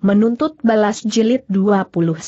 menuntut balas jilid 29.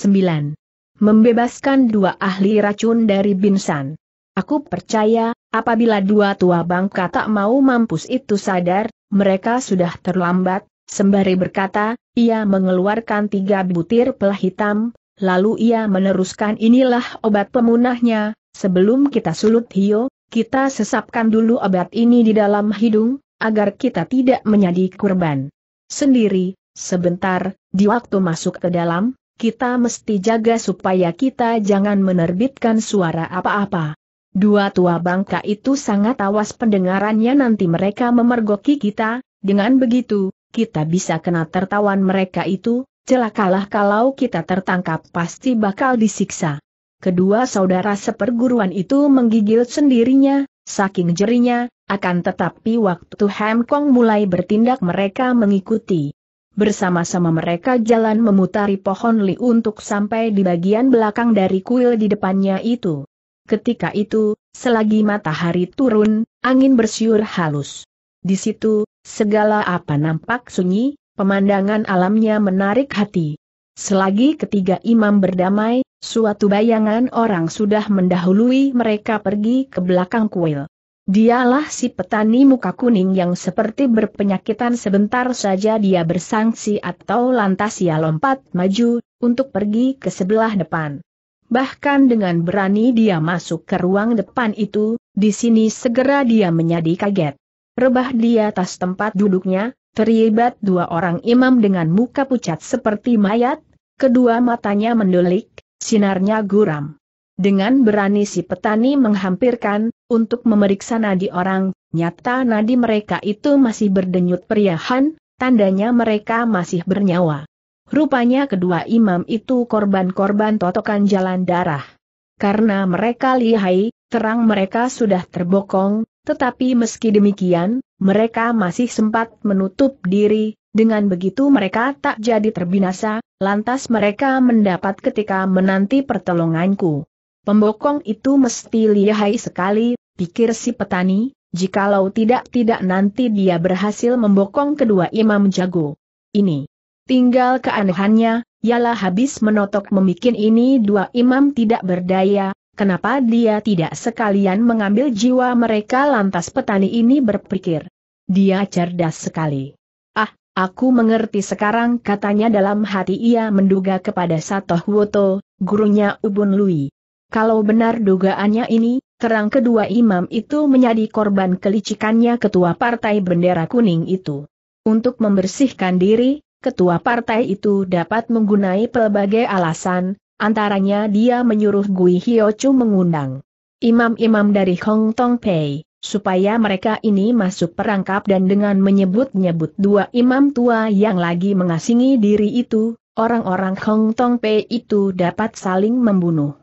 Membebaskan dua ahli racun dari Binsan. Aku percaya, apabila dua tua bangka tak mau mampus itu sadar, mereka sudah terlambat, sembari berkata, ia mengeluarkan tiga butir pelah hitam, lalu ia meneruskan inilah obat pemunahnya, sebelum kita sulut hio, kita sesapkan dulu obat ini di dalam hidung, agar kita tidak menjadi kurban. Sendiri, Sebentar, di waktu masuk ke dalam, kita mesti jaga supaya kita jangan menerbitkan suara apa-apa. Dua tua bangka itu sangat awas pendengarannya nanti mereka memergoki kita, dengan begitu, kita bisa kena tertawan mereka itu, celakalah kalau kita tertangkap pasti bakal disiksa. Kedua saudara seperguruan itu menggigil sendirinya, saking jerinya, akan tetapi waktu Ham mulai bertindak mereka mengikuti. Bersama-sama mereka jalan memutari pohon li untuk sampai di bagian belakang dari kuil di depannya itu. Ketika itu, selagi matahari turun, angin bersiur halus. Di situ, segala apa nampak sunyi, pemandangan alamnya menarik hati. Selagi ketiga imam berdamai, suatu bayangan orang sudah mendahului mereka pergi ke belakang kuil. Dialah si petani muka kuning yang seperti berpenyakitan sebentar saja dia bersangsi atau lantas ia lompat maju, untuk pergi ke sebelah depan. Bahkan dengan berani dia masuk ke ruang depan itu, di sini segera dia menjadi kaget. Rebah di atas tempat duduknya, terlibat dua orang imam dengan muka pucat seperti mayat, kedua matanya mendelik, sinarnya guram. Dengan berani si petani menghampirkan, untuk memeriksa nadi orang, nyata nadi mereka itu masih berdenyut periahan, tandanya mereka masih bernyawa. Rupanya kedua imam itu korban-korban totokan jalan darah. Karena mereka lihai, terang mereka sudah terbokong, tetapi meski demikian, mereka masih sempat menutup diri, dengan begitu mereka tak jadi terbinasa, lantas mereka mendapat ketika menanti pertolonganku. Pembokong itu mesti lihai sekali, pikir si petani, jikalau tidak-tidak nanti dia berhasil membokong kedua imam jago. Ini. Tinggal keanehannya, ialah habis menotok memikin ini dua imam tidak berdaya, kenapa dia tidak sekalian mengambil jiwa mereka lantas petani ini berpikir. Dia cerdas sekali. Ah, aku mengerti sekarang katanya dalam hati ia menduga kepada Satoh Woto, gurunya Ubun Lui. Kalau benar dugaannya ini, terang kedua imam itu menjadi korban kelicikannya ketua partai bendera kuning itu. Untuk membersihkan diri, ketua partai itu dapat menggunai pelbagai alasan, antaranya dia menyuruh Gui Hiochu mengundang imam-imam dari Hong Tong Pei, supaya mereka ini masuk perangkap dan dengan menyebut-nyebut dua imam tua yang lagi mengasingi diri itu, orang-orang Hong Tong Pei itu dapat saling membunuh.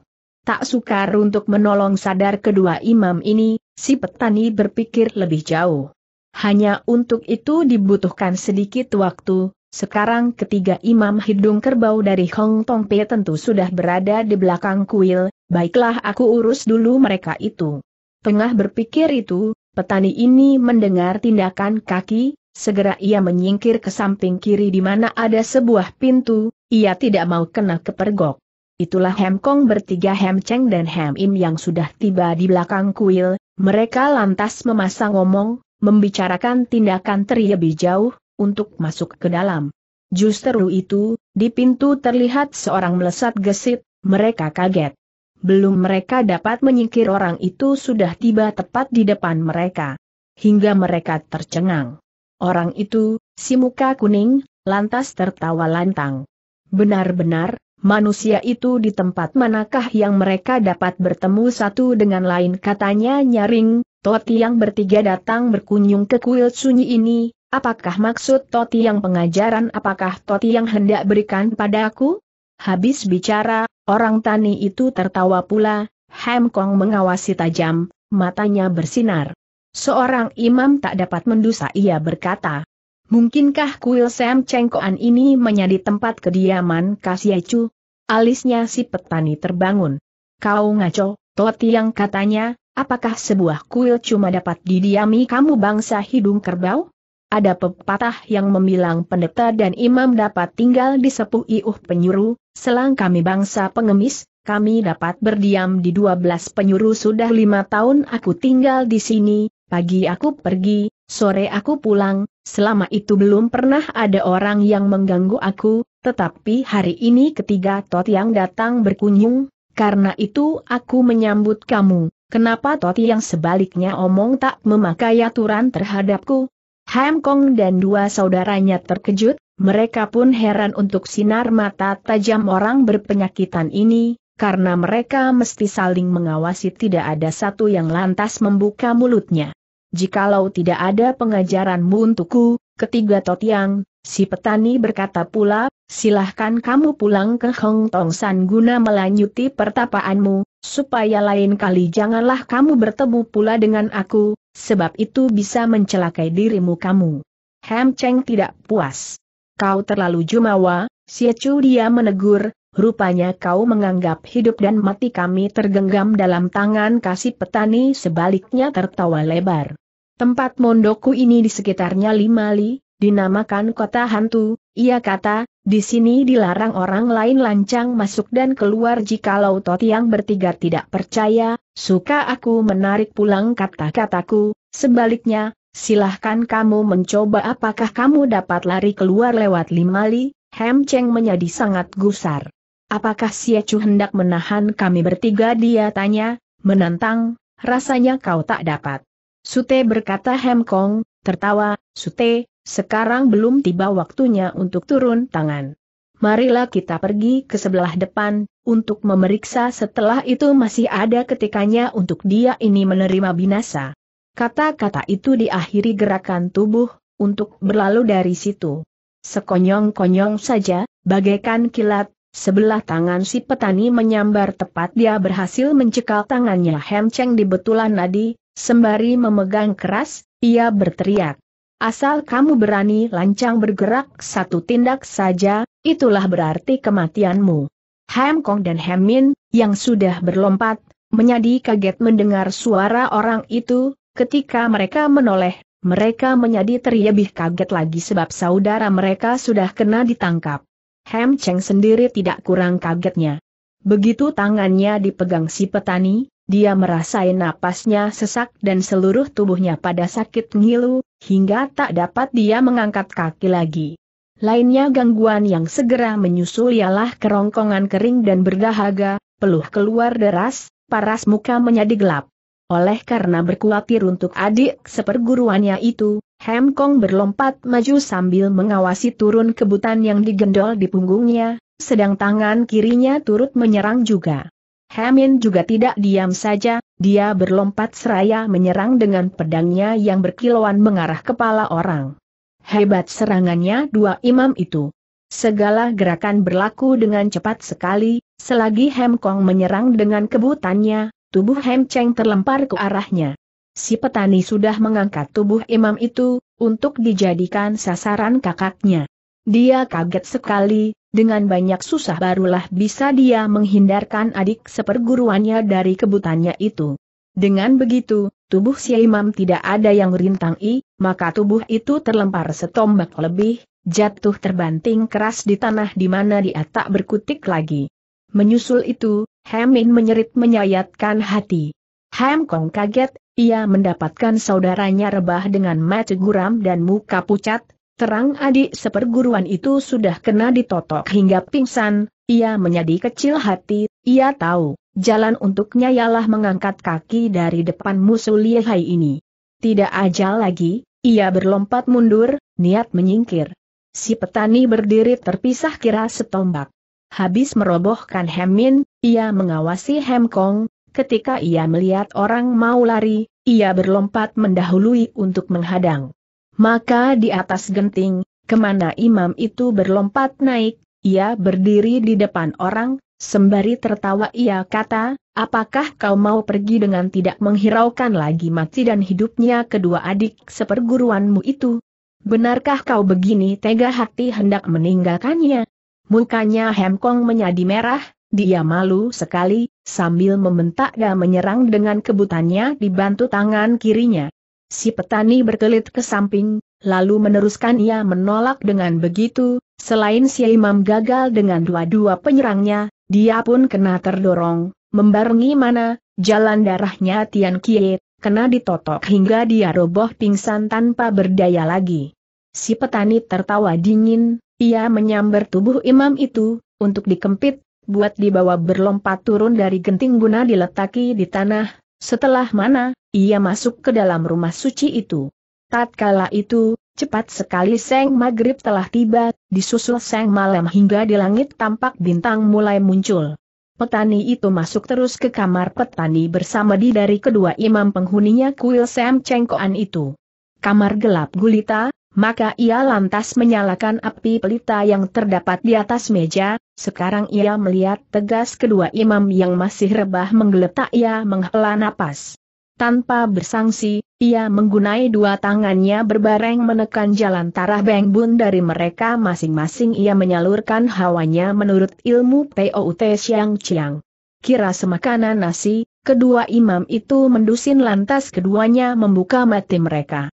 Tak sukar untuk menolong sadar kedua imam ini, si petani berpikir lebih jauh. Hanya untuk itu dibutuhkan sedikit waktu, sekarang ketiga imam hidung kerbau dari Hong Tong Pei tentu sudah berada di belakang kuil, baiklah aku urus dulu mereka itu. Tengah berpikir itu, petani ini mendengar tindakan kaki, segera ia menyingkir ke samping kiri di mana ada sebuah pintu, ia tidak mau kena kepergok. Itulah Hem Kong bertiga Hem Cheng dan Hem Im yang sudah tiba di belakang kuil, mereka lantas memasang omong, membicarakan tindakan Teri jauh, untuk masuk ke dalam. Justru itu, di pintu terlihat seorang melesat gesit, mereka kaget. Belum mereka dapat menyingkir orang itu sudah tiba tepat di depan mereka. Hingga mereka tercengang. Orang itu, si muka kuning, lantas tertawa lantang. Benar-benar, manusia itu di tempat manakah yang mereka dapat bertemu satu dengan lain katanya nyaring, Toti yang bertiga datang berkunjung ke kuil sunyi ini, apakah maksud Toti yang pengajaran apakah Toti yang hendak berikan padaku? Habis bicara, orang tani itu tertawa pula, Hem Kong mengawasi tajam, matanya bersinar. Seorang imam tak dapat mendusa ia berkata. Mungkinkah kuil Sam Cengkoan ini menjadi tempat kediaman Kasiecu? Alisnya si petani terbangun. Kau ngaco, Toti yang katanya, apakah sebuah kuil cuma dapat didiami kamu bangsa hidung kerbau? Ada pepatah yang membilang pendeta dan imam dapat tinggal di sepuh iuh penyuru, selang kami bangsa pengemis, kami dapat berdiam di dua belas penyuru sudah lima tahun aku tinggal di sini, pagi aku pergi, sore aku pulang, Selama itu belum pernah ada orang yang mengganggu aku, tetapi hari ini ketiga Tot yang datang berkunjung, karena itu aku menyambut kamu. Kenapa Tot yang sebaliknya omong tak memakai aturan terhadapku? Ham Kong dan dua saudaranya terkejut, mereka pun heran untuk sinar mata tajam orang berpenyakitan ini, karena mereka mesti saling mengawasi tidak ada satu yang lantas membuka mulutnya jikalau tidak ada pengajaranmu untukku, ketiga Totiang, si petani berkata pula, silahkan kamu pulang ke Hong Tong San guna melanjuti pertapaanmu, supaya lain kali janganlah kamu bertemu pula dengan aku, sebab itu bisa mencelakai dirimu kamu. Ham Cheng tidak puas. Kau terlalu jumawa, Chu dia menegur, Rupanya kau menganggap hidup dan mati kami tergenggam dalam tangan kasih petani sebaliknya tertawa lebar. Tempat mondoku ini di sekitarnya lima li, dinamakan kota hantu, ia kata, di sini dilarang orang lain lancang masuk dan keluar jikalau toti yang bertiga tidak percaya, suka aku menarik pulang kata-kataku, sebaliknya, silahkan kamu mencoba apakah kamu dapat lari keluar lewat lima li, Hem Cheng menjadi sangat gusar. Apakah Siecu hendak menahan kami bertiga dia tanya, menantang, rasanya kau tak dapat. Sute berkata Hemkong, tertawa, Sute, sekarang belum tiba waktunya untuk turun tangan. Marilah kita pergi ke sebelah depan, untuk memeriksa setelah itu masih ada ketikanya untuk dia ini menerima binasa. Kata-kata itu diakhiri gerakan tubuh, untuk berlalu dari situ. Sekonyong-konyong saja, bagaikan kilat, Sebelah tangan si petani menyambar tepat dia berhasil mencekal tangannya Hem Cheng di betulan nadi, sembari memegang keras, ia berteriak. Asal kamu berani lancang bergerak satu tindak saja, itulah berarti kematianmu. Hem Kong dan Hem Min, yang sudah berlompat, menyadi kaget mendengar suara orang itu, ketika mereka menoleh, mereka menyadi terlebih kaget lagi sebab saudara mereka sudah kena ditangkap. Hem Cheng sendiri tidak kurang kagetnya. Begitu tangannya dipegang si petani, dia merasai napasnya sesak dan seluruh tubuhnya pada sakit ngilu, hingga tak dapat dia mengangkat kaki lagi. Lainnya gangguan yang segera menyusul ialah kerongkongan kering dan berdahaga, peluh keluar deras, paras muka menjadi gelap. Oleh karena berkuatir untuk adik seperguruannya itu, Hem Kong berlompat maju sambil mengawasi turun kebutan yang digendol di punggungnya, sedang tangan kirinya turut menyerang juga. Hemin juga tidak diam saja, dia berlompat seraya menyerang dengan pedangnya yang berkilauan mengarah kepala orang. Hebat serangannya dua imam itu. Segala gerakan berlaku dengan cepat sekali, selagi Hem Kong menyerang dengan kebutannya, Tubuh Hem Cheng terlempar ke arahnya. Si petani sudah mengangkat tubuh imam itu, untuk dijadikan sasaran kakaknya. Dia kaget sekali, dengan banyak susah barulah bisa dia menghindarkan adik seperguruannya dari kebutannya itu. Dengan begitu, tubuh si imam tidak ada yang rintangi, maka tubuh itu terlempar setombak lebih, jatuh terbanting keras di tanah di mana dia tak berkutik lagi. Menyusul itu, Hemin menyerit menyayatkan hati. Ham Kong kaget, ia mendapatkan saudaranya rebah dengan mata guram dan muka pucat, terang adik seperguruan itu sudah kena ditotok hingga pingsan, ia menjadi kecil hati, ia tahu, jalan untuknya ialah mengangkat kaki dari depan musuh lihai ini. Tidak ajal lagi, ia berlompat mundur, niat menyingkir. Si petani berdiri terpisah kira setombak. Habis merobohkan Hemin, ia mengawasi Hemkong, ketika ia melihat orang mau lari, ia berlompat mendahului untuk menghadang. Maka di atas genting, kemana imam itu berlompat naik, ia berdiri di depan orang, sembari tertawa ia kata, apakah kau mau pergi dengan tidak menghiraukan lagi mati dan hidupnya kedua adik seperguruanmu itu? Benarkah kau begini tega hati hendak meninggalkannya? Mukanya Hemkong menjadi merah, dia malu sekali, sambil membentak dan menyerang dengan kebutannya dibantu tangan kirinya. Si petani berkelit ke samping, lalu meneruskan ia menolak dengan begitu, selain si imam gagal dengan dua-dua penyerangnya, dia pun kena terdorong, membarengi mana, jalan darahnya Tian Kie, kena ditotok hingga dia roboh pingsan tanpa berdaya lagi. Si petani tertawa dingin, ia menyambar tubuh imam itu, untuk dikempit, buat dibawa berlompat turun dari genting guna diletaki di tanah, setelah mana, ia masuk ke dalam rumah suci itu. Tatkala itu, cepat sekali seng maghrib telah tiba, disusul seng malam hingga di langit tampak bintang mulai muncul. Petani itu masuk terus ke kamar petani bersama di dari kedua imam penghuninya kuil Sam Cengkoan itu. Kamar gelap gulita, maka ia lantas menyalakan api pelita yang terdapat di atas meja, sekarang ia melihat tegas kedua imam yang masih rebah menggeletak ia menghela napas. Tanpa bersangsi, ia menggunai dua tangannya berbareng menekan jalan tarah bengbun dari mereka masing-masing ia menyalurkan hawanya menurut ilmu P.O.U.T. Siang Chiang. Kira semakanan nasi, kedua imam itu mendusin lantas keduanya membuka mati mereka.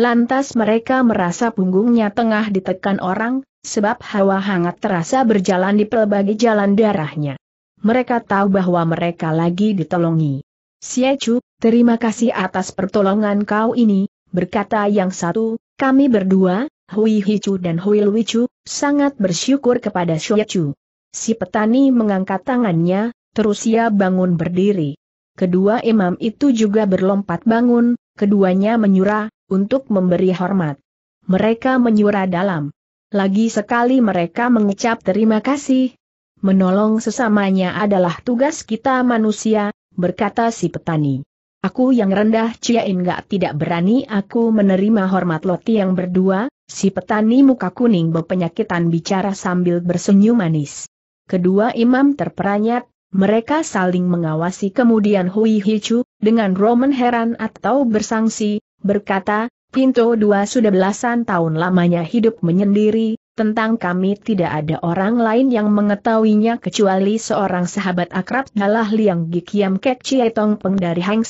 Lantas mereka merasa punggungnya tengah ditekan orang, sebab hawa hangat terasa berjalan di pelbagai jalan darahnya. Mereka tahu bahwa mereka lagi ditolongi. Siacu, terima kasih atas pertolongan kau ini, berkata yang satu, kami berdua, Hui Hicu dan Hui Luicu, sangat bersyukur kepada Siacu. Si petani mengangkat tangannya, terus ia bangun berdiri. Kedua imam itu juga berlompat bangun, keduanya menyura, untuk memberi hormat. Mereka menyura dalam. Lagi sekali mereka mengecap terima kasih. Menolong sesamanya adalah tugas kita manusia, berkata si petani. Aku yang rendah Cia Inggak tidak berani aku menerima hormat Loti yang berdua, si petani muka kuning berpenyakitan bicara sambil bersenyum manis. Kedua imam terperanyat, mereka saling mengawasi kemudian Hui Hichu, dengan Roman heran atau bersangsi, berkata, Pinto dua sudah belasan tahun lamanya hidup menyendiri, tentang kami tidak ada orang lain yang mengetahuinya kecuali seorang sahabat akrab dalah Liang Gikiam Kek Chietong Peng dari Hang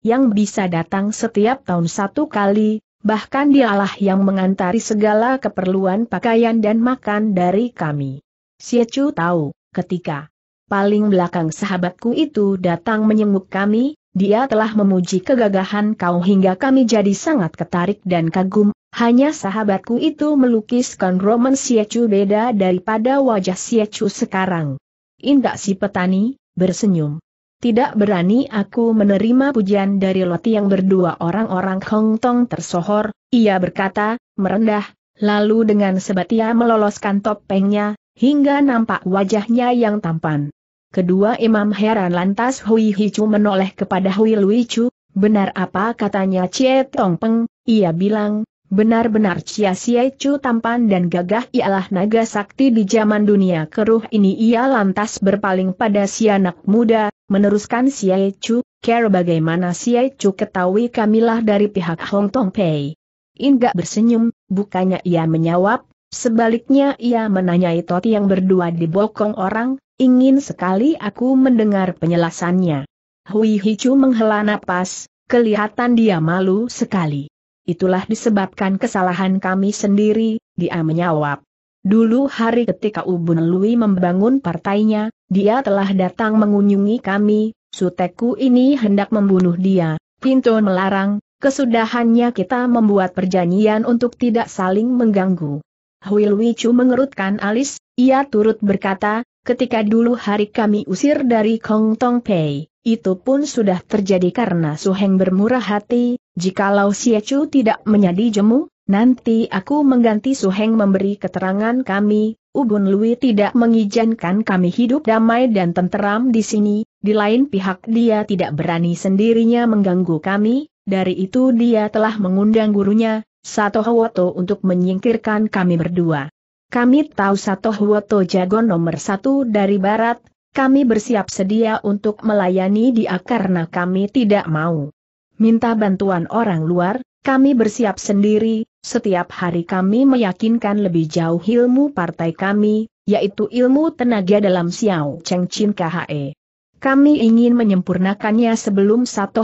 yang bisa datang setiap tahun satu kali, bahkan dialah yang mengantari segala keperluan pakaian dan makan dari kami. Chu tahu, ketika paling belakang sahabatku itu datang menjenguk kami, dia telah memuji kegagahan kau hingga kami jadi sangat ketarik dan kagum, hanya sahabatku itu melukiskan Roman siacu beda daripada wajah siacu sekarang. Indak si petani, bersenyum. Tidak berani aku menerima pujian dari Loti yang berdua orang-orang Hong Tong tersohor, ia berkata, merendah, lalu dengan sebatia meloloskan topengnya, hingga nampak wajahnya yang tampan. Kedua imam heran lantas Hui Hicu menoleh kepada Hui Lui Chu, benar apa katanya Cie Tong Peng, ia bilang, benar-benar Cia Cie Chu tampan dan gagah ialah naga sakti di zaman dunia keruh ini ia lantas berpaling pada si anak muda, meneruskan Cie Chu, care bagaimana Cie Chu ketahui kamilah dari pihak Hong Tong Pei. Ingat bersenyum, bukannya ia menjawab, sebaliknya ia menanyai Toti yang berdua dibokong orang, Ingin sekali aku mendengar penjelasannya. Hui Hicu menghela napas, kelihatan dia malu sekali. Itulah disebabkan kesalahan kami sendiri, dia menjawab. Dulu hari ketika Ubun Lui membangun partainya, dia telah datang mengunjungi kami, Suteku ini hendak membunuh dia, Pinto melarang, kesudahannya kita membuat perjanjian untuk tidak saling mengganggu. Hui Lui Chu mengerutkan alis, ia turut berkata, Ketika dulu hari kami usir dari Kong Tong Pei, itu pun sudah terjadi karena Su Heng bermurah hati, jikalau Xie Chu tidak menjadi jemu, nanti aku mengganti Su Heng memberi keterangan kami, Ubun Lui tidak mengizinkan kami hidup damai dan tenteram di sini, di lain pihak dia tidak berani sendirinya mengganggu kami, dari itu dia telah mengundang gurunya, Sato Hawoto untuk menyingkirkan kami berdua. Kami tahu satu Jago nomor satu dari barat, kami bersiap sedia untuk melayani dia karena kami tidak mau minta bantuan orang luar, kami bersiap sendiri, setiap hari kami meyakinkan lebih jauh ilmu partai kami, yaitu ilmu tenaga dalam Xiao Cheng Chin KHE. Kami ingin menyempurnakannya sebelum satu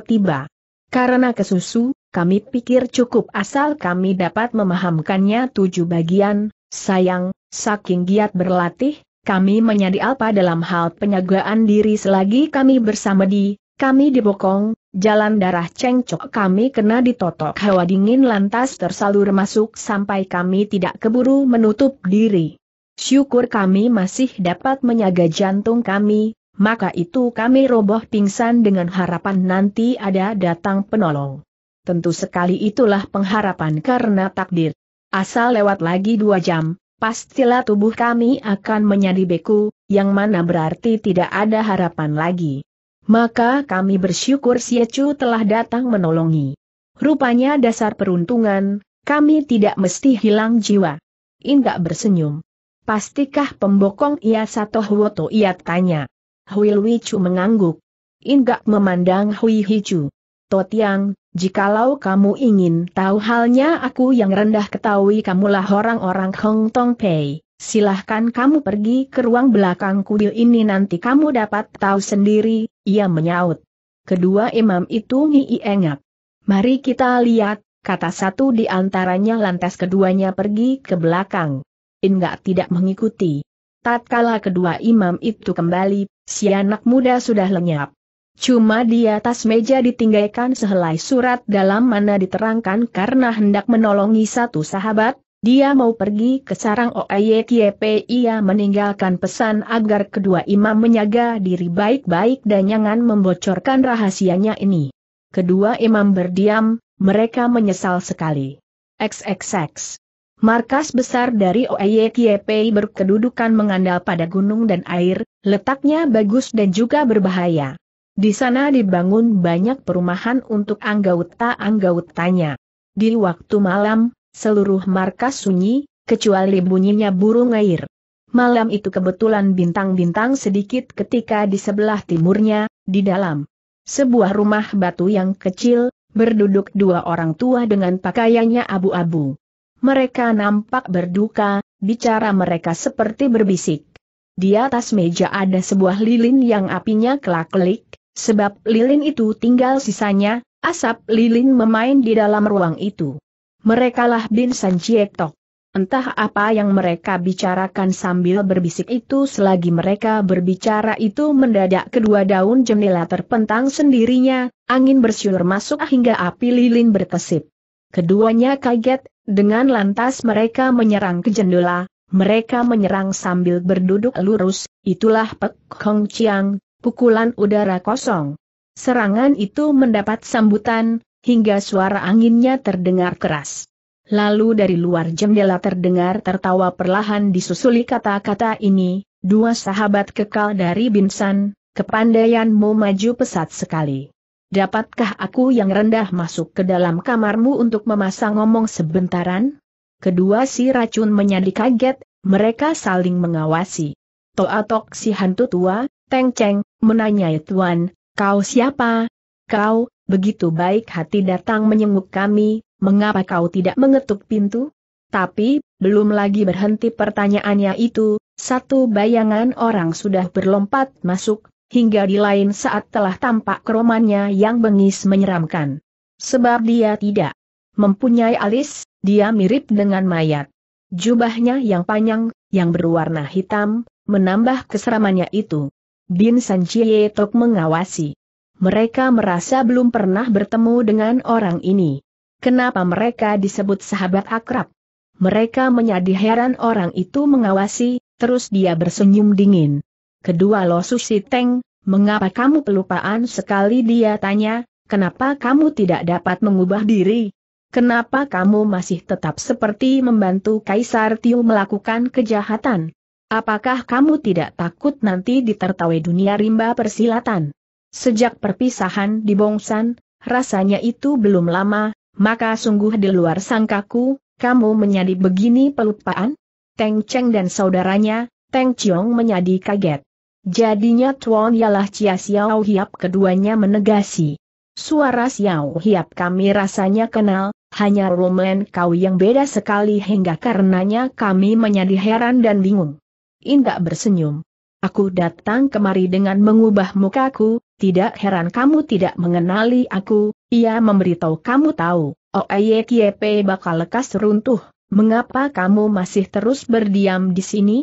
tiba. Karena kesusu, kami pikir cukup asal kami dapat memahamkannya tujuh bagian, Sayang, saking giat berlatih, kami menyadi apa dalam hal penyagaan diri selagi kami bersama di, kami dibokong, jalan darah cengcok kami kena ditotok hawa dingin lantas tersalur masuk sampai kami tidak keburu menutup diri. Syukur kami masih dapat menyaga jantung kami, maka itu kami roboh pingsan dengan harapan nanti ada datang penolong. Tentu sekali itulah pengharapan karena takdir. Asal lewat lagi dua jam, pastilah tubuh kami akan menjadi beku, yang mana berarti tidak ada harapan lagi. Maka kami bersyukur si Siecu telah datang menolongi. Rupanya dasar peruntungan, kami tidak mesti hilang jiwa. Indak bersenyum. Pastikah pembokong ia satu huwoto ia tanya. Hui Chu mengangguk. Indak memandang Hui Hichu. Totiang, jikalau kamu ingin tahu halnya aku yang rendah ketahui kamulah orang-orang Hong Tong Pei, silahkan kamu pergi ke ruang belakang kuil ini nanti kamu dapat tahu sendiri, ia menyaut. Kedua imam itu ngii engap. Mari kita lihat, kata satu di antaranya lantas keduanya pergi ke belakang. Enggak tidak mengikuti. Tatkala kedua imam itu kembali, si anak muda sudah lenyap. Cuma di atas meja ditinggalkan sehelai surat dalam mana diterangkan karena hendak menolongi satu sahabat, dia mau pergi ke sarang OAYKP ia meninggalkan pesan agar kedua imam menyaga diri baik-baik dan jangan membocorkan rahasianya ini. Kedua imam berdiam, mereka menyesal sekali. XXX Markas besar dari OAYKP berkedudukan mengandal pada gunung dan air, letaknya bagus dan juga berbahaya. Di sana dibangun banyak perumahan untuk anggota-anggotanya. Di waktu malam, seluruh markas sunyi, kecuali bunyinya burung air. Malam itu kebetulan bintang-bintang sedikit ketika di sebelah timurnya, di dalam sebuah rumah batu yang kecil, berduduk dua orang tua dengan pakaiannya abu-abu. Mereka nampak berduka, bicara mereka seperti berbisik. Di atas meja ada sebuah lilin yang apinya kelak-kelik, Sebab lilin itu tinggal sisanya, asap lilin memain di dalam ruang itu. Merekalah Bin San Cietok. Entah apa yang mereka bicarakan sambil berbisik itu selagi mereka berbicara itu mendadak kedua daun jendela terpentang sendirinya, angin bersiul masuk hingga api lilin berkesip. Keduanya kaget, dengan lantas mereka menyerang ke jendela, mereka menyerang sambil berduduk lurus, itulah Pek Hong Chiang, pukulan udara kosong. Serangan itu mendapat sambutan, hingga suara anginnya terdengar keras. Lalu dari luar jendela terdengar tertawa perlahan disusuli kata-kata ini, dua sahabat kekal dari Binsan, kepandaianmu maju pesat sekali. Dapatkah aku yang rendah masuk ke dalam kamarmu untuk memasang ngomong sebentaran? Kedua si racun menyadi kaget, mereka saling mengawasi. Toatok si hantu tua, Teng Cheng, menanyai Tuan, kau siapa? Kau, begitu baik hati datang menyenguk kami, mengapa kau tidak mengetuk pintu? Tapi, belum lagi berhenti pertanyaannya itu, satu bayangan orang sudah berlompat masuk, hingga di lain saat telah tampak keromannya yang bengis menyeramkan. Sebab dia tidak mempunyai alis, dia mirip dengan mayat. Jubahnya yang panjang, yang berwarna hitam, menambah keseramannya itu. Bin San Chie Tok mengawasi. Mereka merasa belum pernah bertemu dengan orang ini. Kenapa mereka disebut sahabat akrab? Mereka menjadi heran orang itu mengawasi, terus dia bersenyum dingin. Kedua Lo Susi Teng, mengapa kamu pelupaan sekali dia tanya, kenapa kamu tidak dapat mengubah diri? Kenapa kamu masih tetap seperti membantu Kaisar Tiu melakukan kejahatan? Apakah kamu tidak takut nanti ditertawai dunia rimba persilatan? Sejak perpisahan di Bongsan, rasanya itu belum lama, maka sungguh di luar sangkaku, kamu menjadi begini pelupaan? Teng Cheng dan saudaranya, Teng Chiong menjadi kaget. Jadinya Tuan ialah Chia Xiao Hiap keduanya menegasi. Suara Xiao Hiap kami rasanya kenal, hanya Roman kau yang beda sekali hingga karenanya kami menjadi heran dan bingung. Indak bersenyum. Aku datang kemari dengan mengubah mukaku, tidak heran kamu tidak mengenali aku, ia memberitahu kamu tahu, OEYKP oh, bakal lekas runtuh, mengapa kamu masih terus berdiam di sini?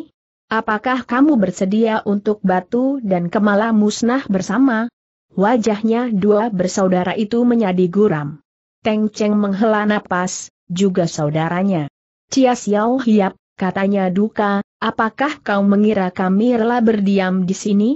Apakah kamu bersedia untuk batu dan kemala musnah bersama? Wajahnya dua bersaudara itu menjadi guram. Teng Cheng menghela napas, juga saudaranya. Cia Xiao Hiap, katanya duka, Apakah kau mengira kami rela berdiam di sini?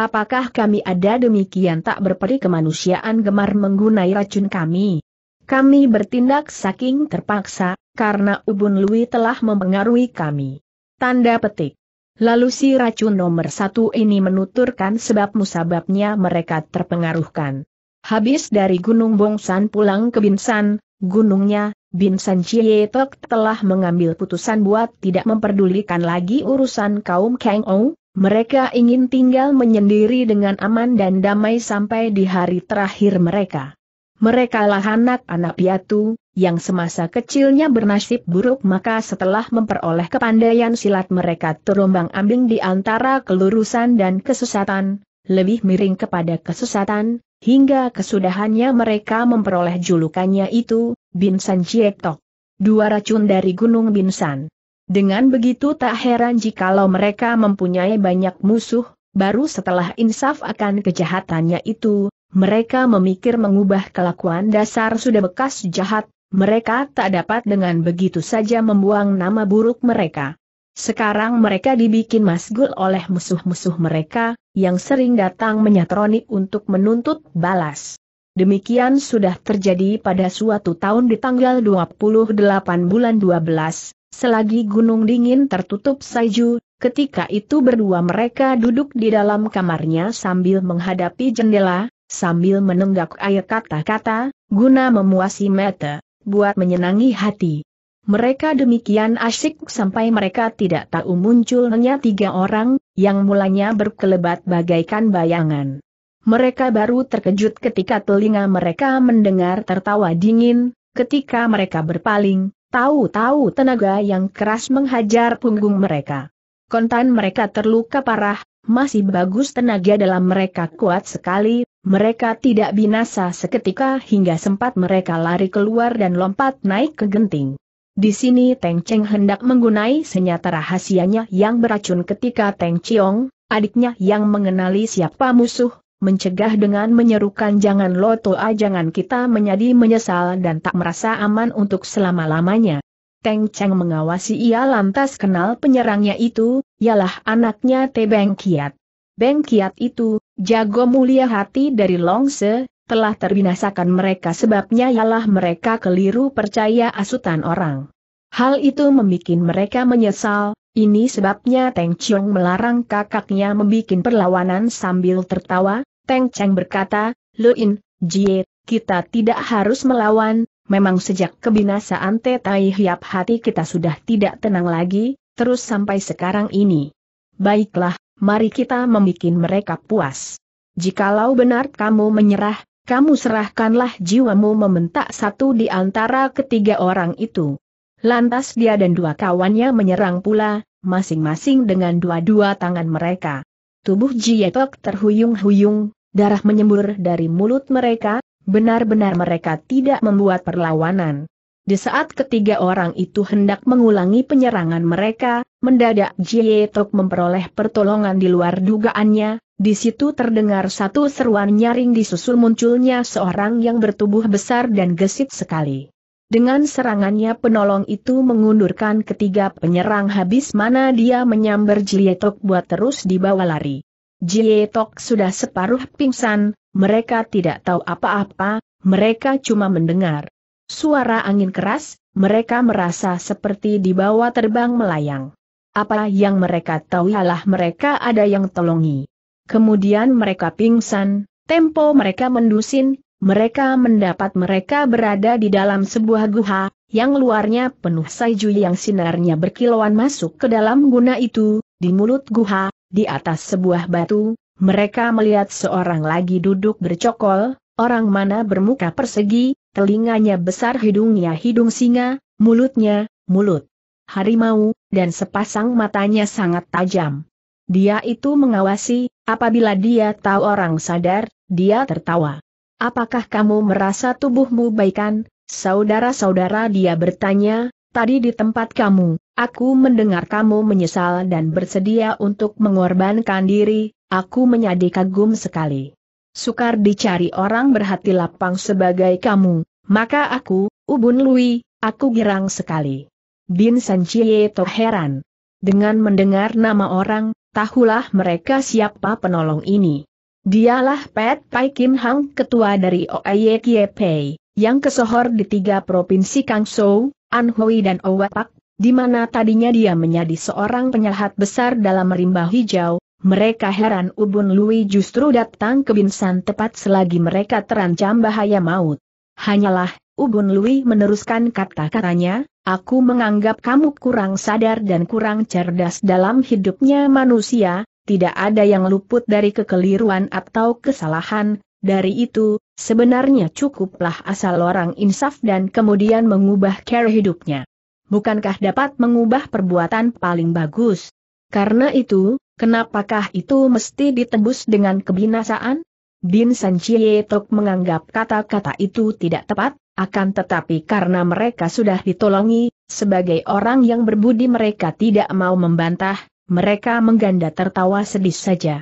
Apakah kami ada demikian tak berperi kemanusiaan gemar menggunai racun kami? Kami bertindak saking terpaksa, karena Ubun Lui telah mempengaruhi kami. Tanda petik. Lalu si racun nomor satu ini menuturkan sebab musababnya mereka terpengaruhkan. Habis dari Gunung Bongsan pulang ke Binsan, gunungnya, Bin San Chie telah mengambil putusan buat tidak memperdulikan lagi urusan kaum Kang Ou, mereka ingin tinggal menyendiri dengan aman dan damai sampai di hari terakhir mereka. Mereka lah anak-anak piatu, yang semasa kecilnya bernasib buruk maka setelah memperoleh kepandaian silat mereka terombang ambing di antara kelurusan dan kesesatan, lebih miring kepada kesesatan, Hingga kesudahannya mereka memperoleh julukannya itu, Binsan Ciektok. Dua racun dari Gunung Binsan. Dengan begitu tak heran jikalau mereka mempunyai banyak musuh, baru setelah insaf akan kejahatannya itu, mereka memikir mengubah kelakuan dasar sudah bekas jahat, mereka tak dapat dengan begitu saja membuang nama buruk mereka. Sekarang mereka dibikin masgul oleh musuh-musuh mereka, yang sering datang menyatroni untuk menuntut balas. Demikian sudah terjadi pada suatu tahun di tanggal 28 bulan 12, selagi gunung dingin tertutup salju, ketika itu berdua mereka duduk di dalam kamarnya sambil menghadapi jendela, sambil menenggak air kata-kata, guna memuasi mata, buat menyenangi hati. Mereka demikian asyik sampai mereka tidak tahu munculnya tiga orang, yang mulanya berkelebat bagaikan bayangan. Mereka baru terkejut ketika telinga mereka mendengar tertawa dingin, ketika mereka berpaling, tahu-tahu tenaga yang keras menghajar punggung mereka. Kontan mereka terluka parah, masih bagus tenaga dalam mereka kuat sekali, mereka tidak binasa seketika hingga sempat mereka lari keluar dan lompat naik ke genting. Di sini Teng Cheng hendak menggunai senjata rahasianya yang beracun ketika Teng Chiong, adiknya yang mengenali siapa musuh, mencegah dengan menyerukan jangan lo toa jangan kita menjadi menyesal dan tak merasa aman untuk selama-lamanya. Teng Cheng mengawasi ia lantas kenal penyerangnya itu, ialah anaknya Te Beng Kiat. Beng Kiat itu, jago mulia hati dari Long Se telah terbinasakan mereka sebabnya ialah mereka keliru percaya asutan orang. Hal itu membuat mereka menyesal, ini sebabnya Teng Chiong melarang kakaknya membuat perlawanan sambil tertawa, Teng Cheng berkata, Luin, Jie, kita tidak harus melawan, memang sejak kebinasaan Tetai Hiap hati kita sudah tidak tenang lagi, terus sampai sekarang ini. Baiklah, mari kita membuat mereka puas. Jikalau benar kamu menyerah, kamu serahkanlah jiwamu membentak satu di antara ketiga orang itu. Lantas dia dan dua kawannya menyerang pula, masing-masing dengan dua-dua tangan mereka. Tubuh Jietok terhuyung-huyung, darah menyembur dari mulut mereka, benar-benar mereka tidak membuat perlawanan. Di saat ketiga orang itu hendak mengulangi penyerangan mereka, mendadak Jietok memperoleh pertolongan di luar dugaannya, di situ terdengar satu seruan nyaring disusul munculnya seorang yang bertubuh besar dan gesit sekali. Dengan serangannya penolong itu mengundurkan ketiga penyerang habis mana dia menyambar Jietok buat terus dibawa lari. Jietok sudah separuh pingsan, mereka tidak tahu apa-apa, mereka cuma mendengar suara angin keras, mereka merasa seperti dibawa terbang melayang. Apa yang mereka tahu ialah mereka ada yang tolongi kemudian mereka pingsan, tempo mereka mendusin, mereka mendapat mereka berada di dalam sebuah guha, yang luarnya penuh saiju yang sinarnya berkilauan masuk ke dalam guna itu, di mulut guha, di atas sebuah batu, mereka melihat seorang lagi duduk bercokol, orang mana bermuka persegi, telinganya besar hidungnya hidung singa, mulutnya, mulut harimau, dan sepasang matanya sangat tajam. Dia itu mengawasi, Apabila dia tahu orang sadar, dia tertawa. Apakah kamu merasa tubuhmu baikan, saudara-saudara dia bertanya, tadi di tempat kamu, aku mendengar kamu menyesal dan bersedia untuk mengorbankan diri, aku menyadi kagum sekali. Sukar dicari orang berhati lapang sebagai kamu, maka aku, Ubun Lui, aku girang sekali. Bin Sanchie to heran. Dengan mendengar nama orang, tahulah mereka siapa penolong ini. Dialah Pet Pai Kim Hang, ketua dari OAYKP, yang kesohor di tiga provinsi Kangso, Anhui dan Owapak, di mana tadinya dia menjadi seorang penyahat besar dalam rimba hijau, mereka heran Ubun Lui justru datang ke Binsan tepat selagi mereka terancam bahaya maut. Hanyalah, Ubun Lui meneruskan kata-katanya, aku menganggap kamu kurang sadar dan kurang cerdas dalam hidupnya manusia, tidak ada yang luput dari kekeliruan atau kesalahan, dari itu, sebenarnya cukuplah asal orang insaf dan kemudian mengubah cara hidupnya. Bukankah dapat mengubah perbuatan paling bagus? Karena itu, kenapakah itu mesti ditebus dengan kebinasaan? Din San Tok menganggap kata-kata itu tidak tepat, akan tetapi karena mereka sudah ditolongi, sebagai orang yang berbudi mereka tidak mau membantah, mereka mengganda tertawa sedih saja.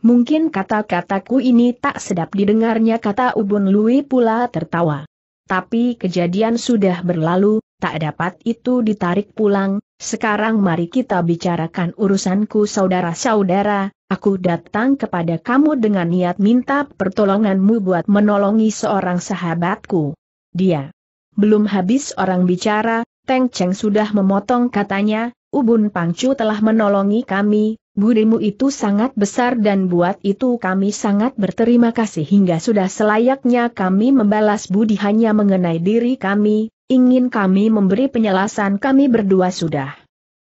Mungkin kata-kataku ini tak sedap didengarnya kata Ubun Lui pula tertawa. Tapi kejadian sudah berlalu, tak dapat itu ditarik pulang, sekarang mari kita bicarakan urusanku saudara-saudara, aku datang kepada kamu dengan niat minta pertolonganmu buat menolongi seorang sahabatku dia. Belum habis orang bicara, Teng Cheng sudah memotong katanya, Ubun Pangcu telah menolongi kami, budimu itu sangat besar dan buat itu kami sangat berterima kasih hingga sudah selayaknya kami membalas budi hanya mengenai diri kami, ingin kami memberi penjelasan kami berdua sudah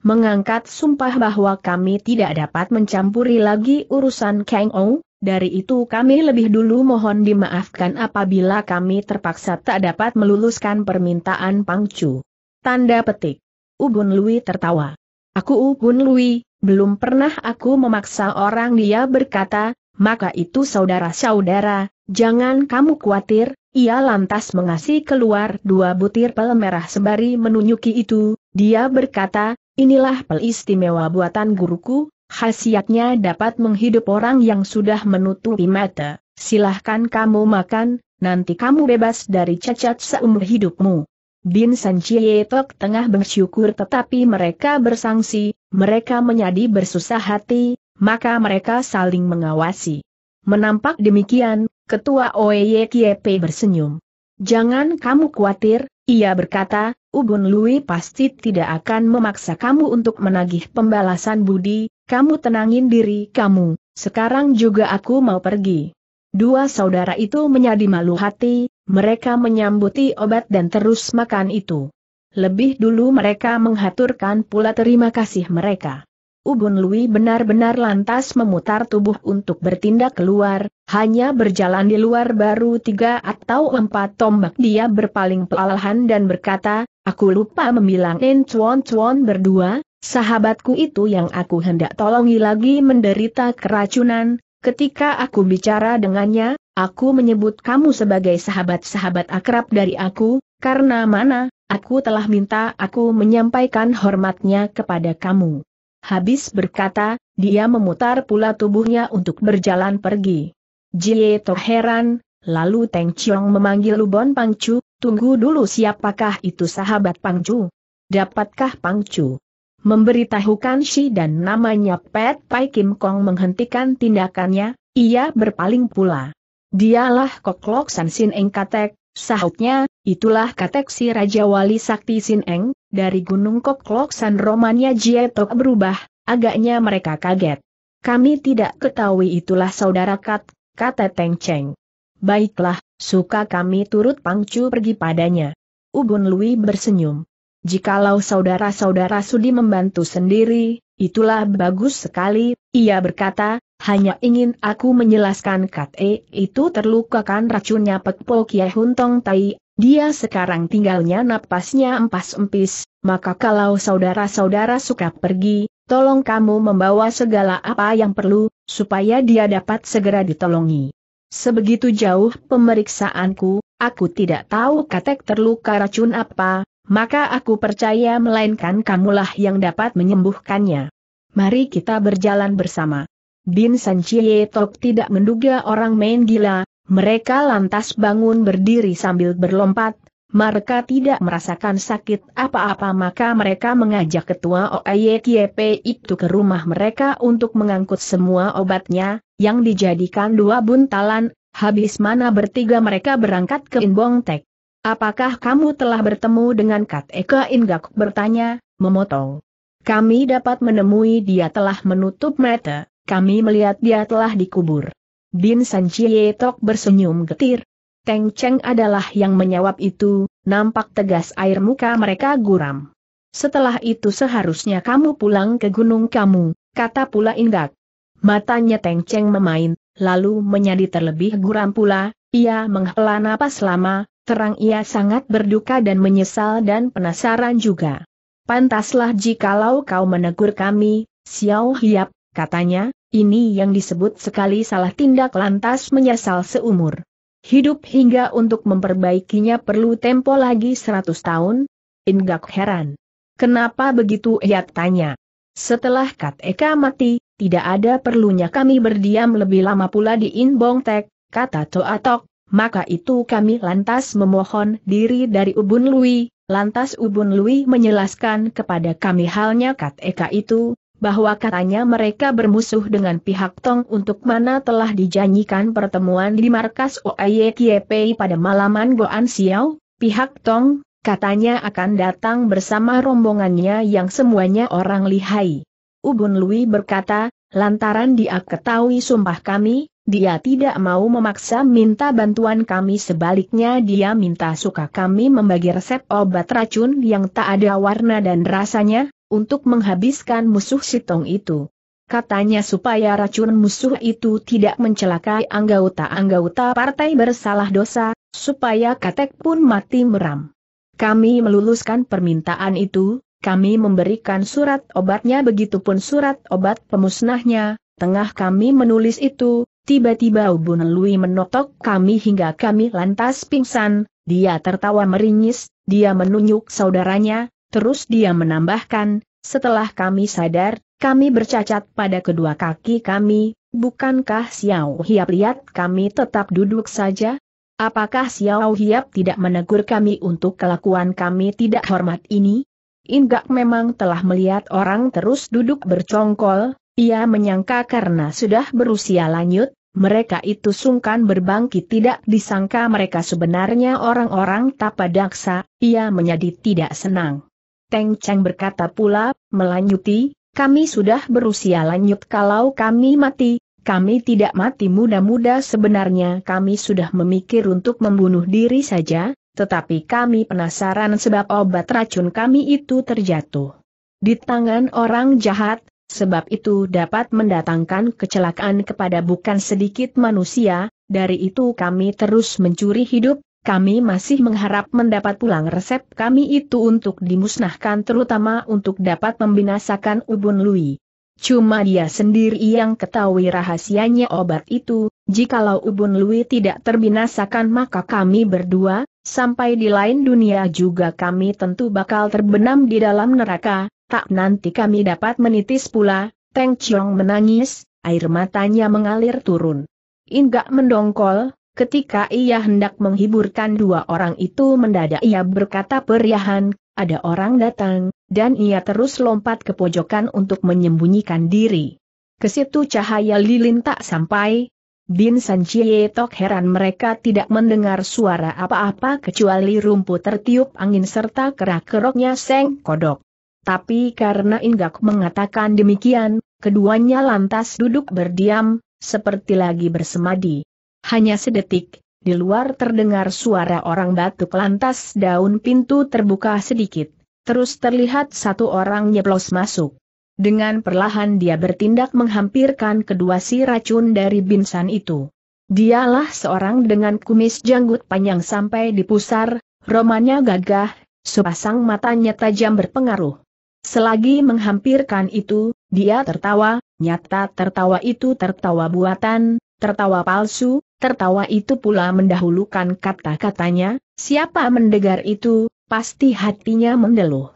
mengangkat sumpah bahwa kami tidak dapat mencampuri lagi urusan Kang Ou, dari itu kami lebih dulu mohon dimaafkan apabila kami terpaksa tak dapat meluluskan permintaan Pangcu. Tanda petik. Ubun Lui tertawa. Aku Ubun Lui, belum pernah aku memaksa orang dia berkata, maka itu saudara-saudara, jangan kamu khawatir, ia lantas mengasih keluar dua butir pel merah sebari menunjuki itu, dia berkata, inilah pel istimewa buatan guruku, Khasiatnya dapat menghidup orang yang sudah menutupi mata, silahkan kamu makan, nanti kamu bebas dari cacat seumur hidupmu. Bin San Tok tengah bersyukur tetapi mereka bersangsi, mereka menjadi bersusah hati, maka mereka saling mengawasi. Menampak demikian, Ketua Oeye Kiepe bersenyum. Jangan kamu khawatir, ia berkata, Ubun Lui pasti tidak akan memaksa kamu untuk menagih pembalasan budi, kamu tenangin diri kamu, sekarang juga aku mau pergi. Dua saudara itu menjadi malu hati, mereka menyambuti obat dan terus makan itu. Lebih dulu mereka menghaturkan pula terima kasih mereka. Ubun Lui benar-benar lantas memutar tubuh untuk bertindak keluar, hanya berjalan di luar baru tiga atau empat tombak dia berpaling pelalahan dan berkata, Aku lupa membilang encuon-cuon berdua, sahabatku itu yang aku hendak tolongi lagi menderita keracunan, ketika aku bicara dengannya, aku menyebut kamu sebagai sahabat-sahabat akrab dari aku, karena mana, aku telah minta aku menyampaikan hormatnya kepada kamu. Habis berkata, dia memutar pula tubuhnya untuk berjalan pergi. Jie heran, Lalu Teng Chiong memanggil Lubon Pangcu, tunggu dulu siapakah itu sahabat Pangcu? Dapatkah Pangcu? Memberitahukan Shi dan namanya Pet Pai Kim Kong menghentikan tindakannya, ia berpaling pula. Dialah Koklok San Sin Eng Katek, sahutnya, itulah Katek si Raja Wali Sakti Sin Eng, dari Gunung Koklok San Romanya Jietok berubah, agaknya mereka kaget. Kami tidak ketahui itulah saudara Kat, kata Teng Cheng. Baiklah, suka kami turut pangcu pergi padanya. Ubun Lui bersenyum. Jikalau saudara-saudara sudi membantu sendiri, itulah bagus sekali, ia berkata, hanya ingin aku menjelaskan Kate itu terlukakan racunnya Pekpo Kiai Tong Tai, dia sekarang tinggalnya napasnya empas-empis, maka kalau saudara-saudara suka pergi, tolong kamu membawa segala apa yang perlu, supaya dia dapat segera ditolongi. Sebegitu jauh pemeriksaanku, aku tidak tahu katek terluka racun apa, maka aku percaya melainkan kamulah yang dapat menyembuhkannya. Mari kita berjalan bersama. Bin San Chie Tok tidak menduga orang main gila, mereka lantas bangun berdiri sambil berlompat mereka tidak merasakan sakit apa-apa maka mereka mengajak ketua OAYKP itu ke rumah mereka untuk mengangkut semua obatnya, yang dijadikan dua buntalan, habis mana bertiga mereka berangkat ke Inbongtek. Apakah kamu telah bertemu dengan Kat Eka Ingak bertanya, memotong. Kami dapat menemui dia telah menutup mata, kami melihat dia telah dikubur. Bin San Tok bersenyum getir, Teng Cheng adalah yang menjawab itu, nampak tegas air muka mereka guram. Setelah itu seharusnya kamu pulang ke gunung kamu, kata pula Indak. Matanya Teng Cheng memain, lalu menjadi terlebih guram pula, ia menghela napas lama, terang ia sangat berduka dan menyesal dan penasaran juga. Pantaslah jikalau kau menegur kami, Xiao Hiap, katanya, ini yang disebut sekali salah tindak lantas menyesal seumur. Hidup hingga untuk memperbaikinya perlu tempo lagi 100 tahun? Ingak heran. Kenapa begitu ia tanya. Setelah Kat Eka mati, tidak ada perlunya kami berdiam lebih lama pula di In Bong Tek, kata Tok, maka itu kami lantas memohon diri dari Ubun Lui, lantas Ubun Lui menjelaskan kepada kami halnya Kat Eka itu, bahwa katanya mereka bermusuh dengan pihak Tong untuk mana telah dijanjikan pertemuan di markas OAE Kiepei pada malaman Goan Xiao, pihak Tong, katanya akan datang bersama rombongannya yang semuanya orang lihai. Ubun Lui berkata, lantaran dia ketahui sumpah kami, dia tidak mau memaksa minta bantuan kami sebaliknya dia minta suka kami membagi resep obat racun yang tak ada warna dan rasanya, untuk menghabiskan musuh Sitong itu. Katanya supaya racun musuh itu tidak mencelakai anggota-anggota partai bersalah dosa, supaya Katek pun mati meram. Kami meluluskan permintaan itu, kami memberikan surat obatnya begitupun surat obat pemusnahnya, tengah kami menulis itu, tiba-tiba Ubun Lui menotok kami hingga kami lantas pingsan, dia tertawa meringis, dia menunjuk saudaranya, Terus dia menambahkan, setelah kami sadar, kami bercacat pada kedua kaki kami, bukankah Xiao Hiap lihat kami tetap duduk saja? Apakah Xiao Hiap tidak menegur kami untuk kelakuan kami tidak hormat ini? Ingak memang telah melihat orang terus duduk bercongkol, ia menyangka karena sudah berusia lanjut, mereka itu sungkan berbangkit tidak disangka mereka sebenarnya orang-orang tapadaksa, ia menjadi tidak senang. Teng Cheng berkata pula, melanjuti, kami sudah berusia lanjut kalau kami mati, kami tidak mati muda-muda sebenarnya kami sudah memikir untuk membunuh diri saja, tetapi kami penasaran sebab obat racun kami itu terjatuh di tangan orang jahat, sebab itu dapat mendatangkan kecelakaan kepada bukan sedikit manusia, dari itu kami terus mencuri hidup, kami masih mengharap mendapat pulang resep kami itu untuk dimusnahkan terutama untuk dapat membinasakan Ubun Lui. Cuma dia sendiri yang ketahui rahasianya obat itu, jikalau Ubun Lui tidak terbinasakan maka kami berdua, sampai di lain dunia juga kami tentu bakal terbenam di dalam neraka, tak nanti kami dapat menitis pula, Teng Chiong menangis, air matanya mengalir turun. Inggak mendongkol, Ketika ia hendak menghiburkan dua orang itu mendadak ia berkata periahan, ada orang datang, dan ia terus lompat ke pojokan untuk menyembunyikan diri. Kesitu cahaya lilin tak sampai. Bin San Tok heran mereka tidak mendengar suara apa-apa kecuali rumput tertiup angin serta kerak-keroknya seng kodok. Tapi karena Inggak mengatakan demikian, keduanya lantas duduk berdiam, seperti lagi bersemadi. Hanya sedetik, di luar terdengar suara orang batuk lantas daun pintu terbuka sedikit. Terus terlihat satu orang nyeplos masuk. Dengan perlahan dia bertindak menghampirkan kedua si racun dari binsan itu. Dialah seorang dengan kumis janggut panjang sampai di pusar, romanya gagah, sepasang matanya tajam berpengaruh. Selagi menghampirkan itu, dia tertawa, nyata tertawa itu tertawa buatan, Tertawa palsu, tertawa itu pula mendahulukan kata-katanya, siapa mendengar itu, pasti hatinya mendeluh.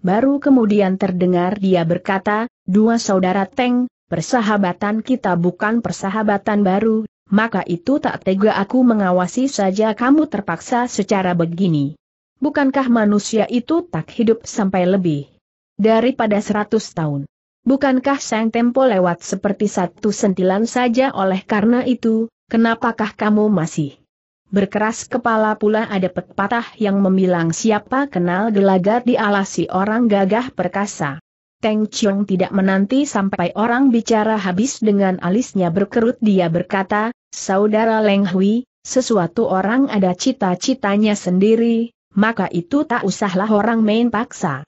Baru kemudian terdengar dia berkata, dua saudara Teng, persahabatan kita bukan persahabatan baru, maka itu tak tega aku mengawasi saja kamu terpaksa secara begini. Bukankah manusia itu tak hidup sampai lebih daripada seratus tahun? Bukankah Sang Tempo lewat seperti satu sentilan saja oleh karena itu, kenapakah kamu masih berkeras kepala pula ada pepatah yang membilang siapa kenal gelagat di alasi orang gagah perkasa. Teng Chiong tidak menanti sampai orang bicara habis dengan alisnya berkerut dia berkata, Saudara Leng Hui, sesuatu orang ada cita-citanya sendiri, maka itu tak usahlah orang main paksa.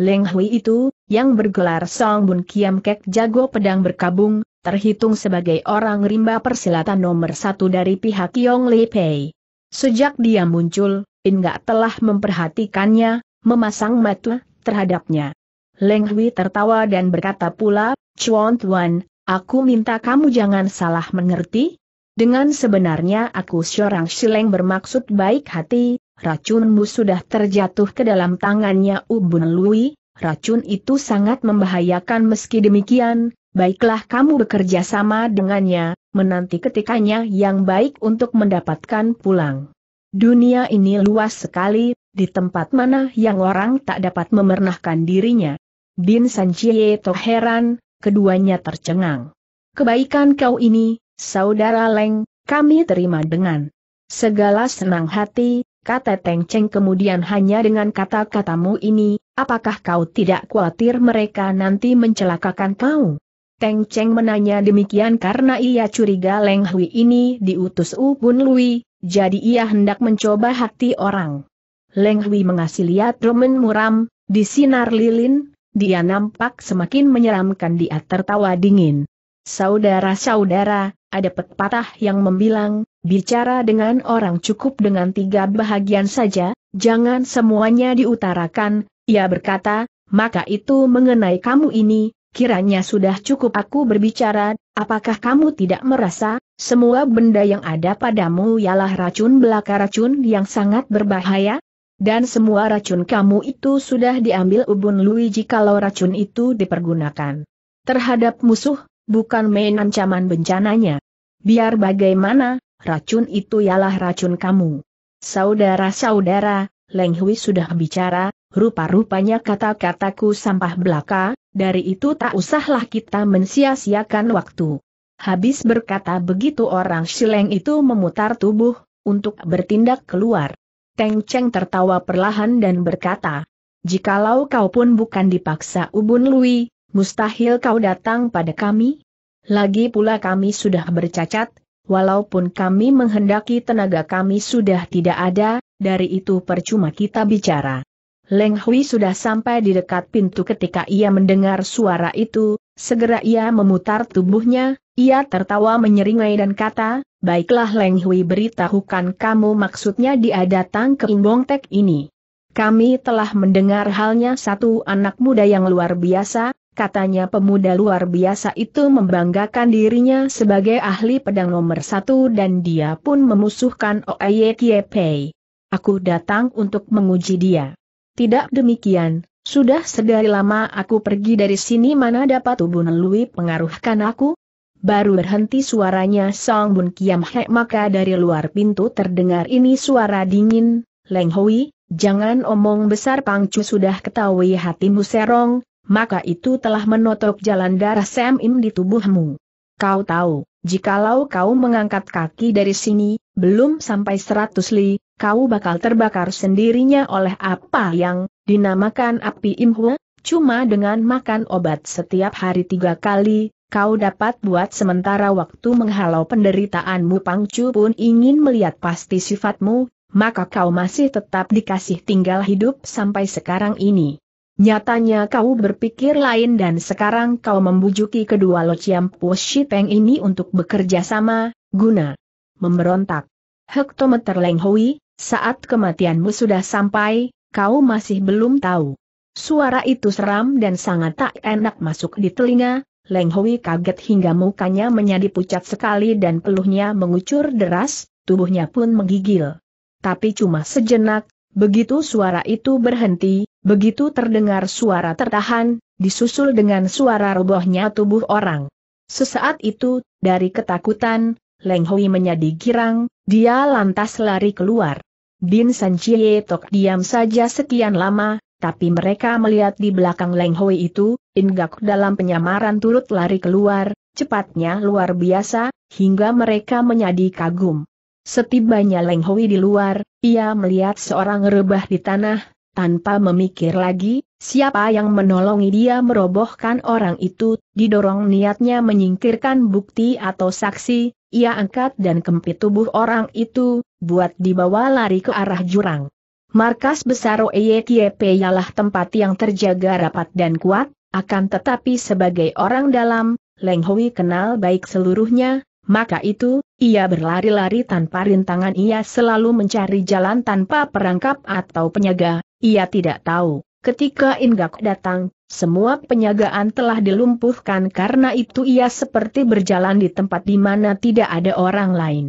Leng Hui itu, yang bergelar Song Bun Kiam Kek jago pedang berkabung, terhitung sebagai orang rimba persilatan nomor satu dari pihak Yong Li Pei. Sejak dia muncul, Inga telah memperhatikannya, memasang mata terhadapnya. Leng Hui tertawa dan berkata pula, Chuan Tuan, aku minta kamu jangan salah mengerti. Dengan sebenarnya aku seorang sileng bermaksud baik hati, racunmu sudah terjatuh ke dalam tangannya Ubun Lui, Racun itu sangat membahayakan meski demikian, baiklah kamu bekerja sama dengannya, menanti ketikanya yang baik untuk mendapatkan pulang. Dunia ini luas sekali, di tempat mana yang orang tak dapat memernahkan dirinya. Bin Sanchie heran, keduanya tercengang. Kebaikan kau ini, Saudara Leng, kami terima dengan segala senang hati, kata Teng Cheng kemudian hanya dengan kata-katamu ini, apakah kau tidak khawatir mereka nanti mencelakakan kau? Teng Cheng menanya demikian karena ia curiga Leng Hui ini diutus Ubun Lui, jadi ia hendak mencoba hati orang. Leng Hui mengasih lihat Roman muram, sinar lilin, dia nampak semakin menyeramkan dia tertawa dingin. Saudara-saudara, ada pepatah yang membilang, Bicara dengan orang cukup dengan tiga bahagian saja, jangan semuanya diutarakan, ia berkata, maka itu mengenai kamu ini, kiranya sudah cukup aku berbicara, apakah kamu tidak merasa, semua benda yang ada padamu ialah racun belaka racun yang sangat berbahaya? Dan semua racun kamu itu sudah diambil ubun Luigi kalau racun itu dipergunakan. Terhadap musuh, bukan main ancaman bencananya. Biar bagaimana, racun itu ialah racun kamu. Saudara-saudara, Leng Hui sudah bicara, rupa-rupanya kata-kataku sampah belaka, dari itu tak usahlah kita mensia-siakan waktu. Habis berkata begitu orang Sileng itu memutar tubuh, untuk bertindak keluar. Teng Cheng tertawa perlahan dan berkata, Jikalau kau pun bukan dipaksa Ubun Lui, mustahil kau datang pada kami? Lagi pula kami sudah bercacat, walaupun kami menghendaki tenaga kami sudah tidak ada, dari itu percuma kita bicara. Leng Hui sudah sampai di dekat pintu ketika ia mendengar suara itu, segera ia memutar tubuhnya, ia tertawa menyeringai dan kata, Baiklah Leng Hui beritahukan kamu maksudnya dia datang ke Imbong Tek ini. Kami telah mendengar halnya satu anak muda yang luar biasa, Katanya pemuda luar biasa itu membanggakan dirinya sebagai ahli pedang nomor satu dan dia pun memusuhkan Oye Kiepei. Aku datang untuk menguji dia. Tidak demikian, sudah sedari lama aku pergi dari sini mana dapat tubuh Nelui pengaruhkan aku? Baru berhenti suaranya Song Bun Kiam Hek maka dari luar pintu terdengar ini suara dingin, Leng Hui, jangan omong besar Pangcu sudah ketahui hatimu serong, maka itu telah menotok jalan darah Sam Im di tubuhmu. Kau tahu, jikalau kau mengangkat kaki dari sini, belum sampai seratus li, kau bakal terbakar sendirinya oleh apa yang dinamakan api imhu, cuma dengan makan obat setiap hari tiga kali, kau dapat buat sementara waktu menghalau penderitaanmu Pangcu pun ingin melihat pasti sifatmu, maka kau masih tetap dikasih tinggal hidup sampai sekarang ini. Nyatanya kau berpikir lain dan sekarang kau membujuki kedua Lo Shi Peng ini untuk bekerja sama, guna memberontak. Hektometer Leng Hui, saat kematianmu sudah sampai, kau masih belum tahu. Suara itu seram dan sangat tak enak masuk di telinga, Leng Hui kaget hingga mukanya menjadi pucat sekali dan peluhnya mengucur deras, tubuhnya pun menggigil. Tapi cuma sejenak, Begitu suara itu berhenti, begitu terdengar suara tertahan, disusul dengan suara robohnya tubuh orang. Sesaat itu, dari ketakutan, Leng Hui menjadi girang, dia lantas lari keluar. Bin San Chie Tok diam saja sekian lama, tapi mereka melihat di belakang Leng Hui itu, Ingak dalam penyamaran turut lari keluar, cepatnya luar biasa, hingga mereka menjadi kagum. Setibanya Leng Hui di luar, ia melihat seorang rebah di tanah, tanpa memikir lagi, siapa yang menolongi dia merobohkan orang itu, didorong niatnya menyingkirkan bukti atau saksi, ia angkat dan kempit tubuh orang itu, buat dibawa lari ke arah jurang. Markas besar OEYKP ialah tempat yang terjaga rapat dan kuat, akan tetapi sebagai orang dalam, Leng Hui kenal baik seluruhnya, maka itu, ia berlari-lari tanpa rintangan ia selalu mencari jalan tanpa perangkap atau penyaga, ia tidak tahu. Ketika Inggak datang, semua penyagaan telah dilumpuhkan karena itu ia seperti berjalan di tempat di mana tidak ada orang lain.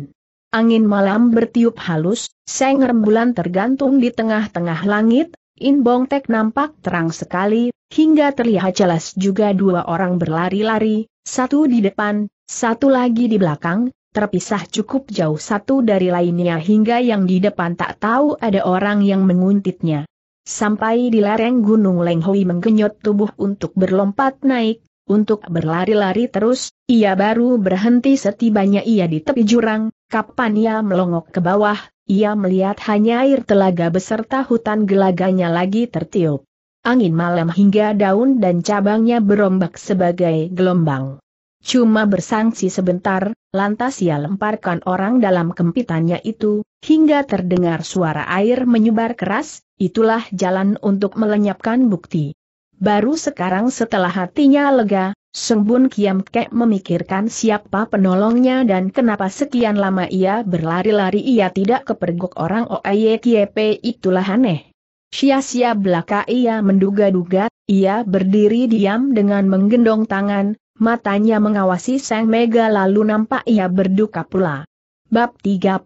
Angin malam bertiup halus, seng rembulan tergantung di tengah-tengah langit, In Bong Tek nampak terang sekali, hingga terlihat jelas juga dua orang berlari-lari, satu di depan, satu lagi di belakang, terpisah cukup jauh satu dari lainnya hingga yang di depan tak tahu ada orang yang menguntitnya. Sampai di lereng Gunung Lenghui menggenyot tubuh untuk berlompat naik, untuk berlari-lari terus, ia baru berhenti setibanya ia di tepi jurang, kapan ia melongok ke bawah, ia melihat hanya air telaga beserta hutan gelaganya lagi tertiup. Angin malam hingga daun dan cabangnya berombak sebagai gelombang cuma bersangsi sebentar, lantas ia lemparkan orang dalam kempitannya itu, hingga terdengar suara air menyubar keras, itulah jalan untuk melenyapkan bukti. Baru sekarang setelah hatinya lega, Bun Kiam Kek memikirkan siapa penolongnya dan kenapa sekian lama ia berlari-lari ia tidak kepergok orang Oaye Kiepe itulah aneh. Sia-sia belaka ia menduga-duga, ia berdiri diam dengan menggendong tangan, matanya mengawasi Sang Mega lalu nampak ia berduka pula. Bab 31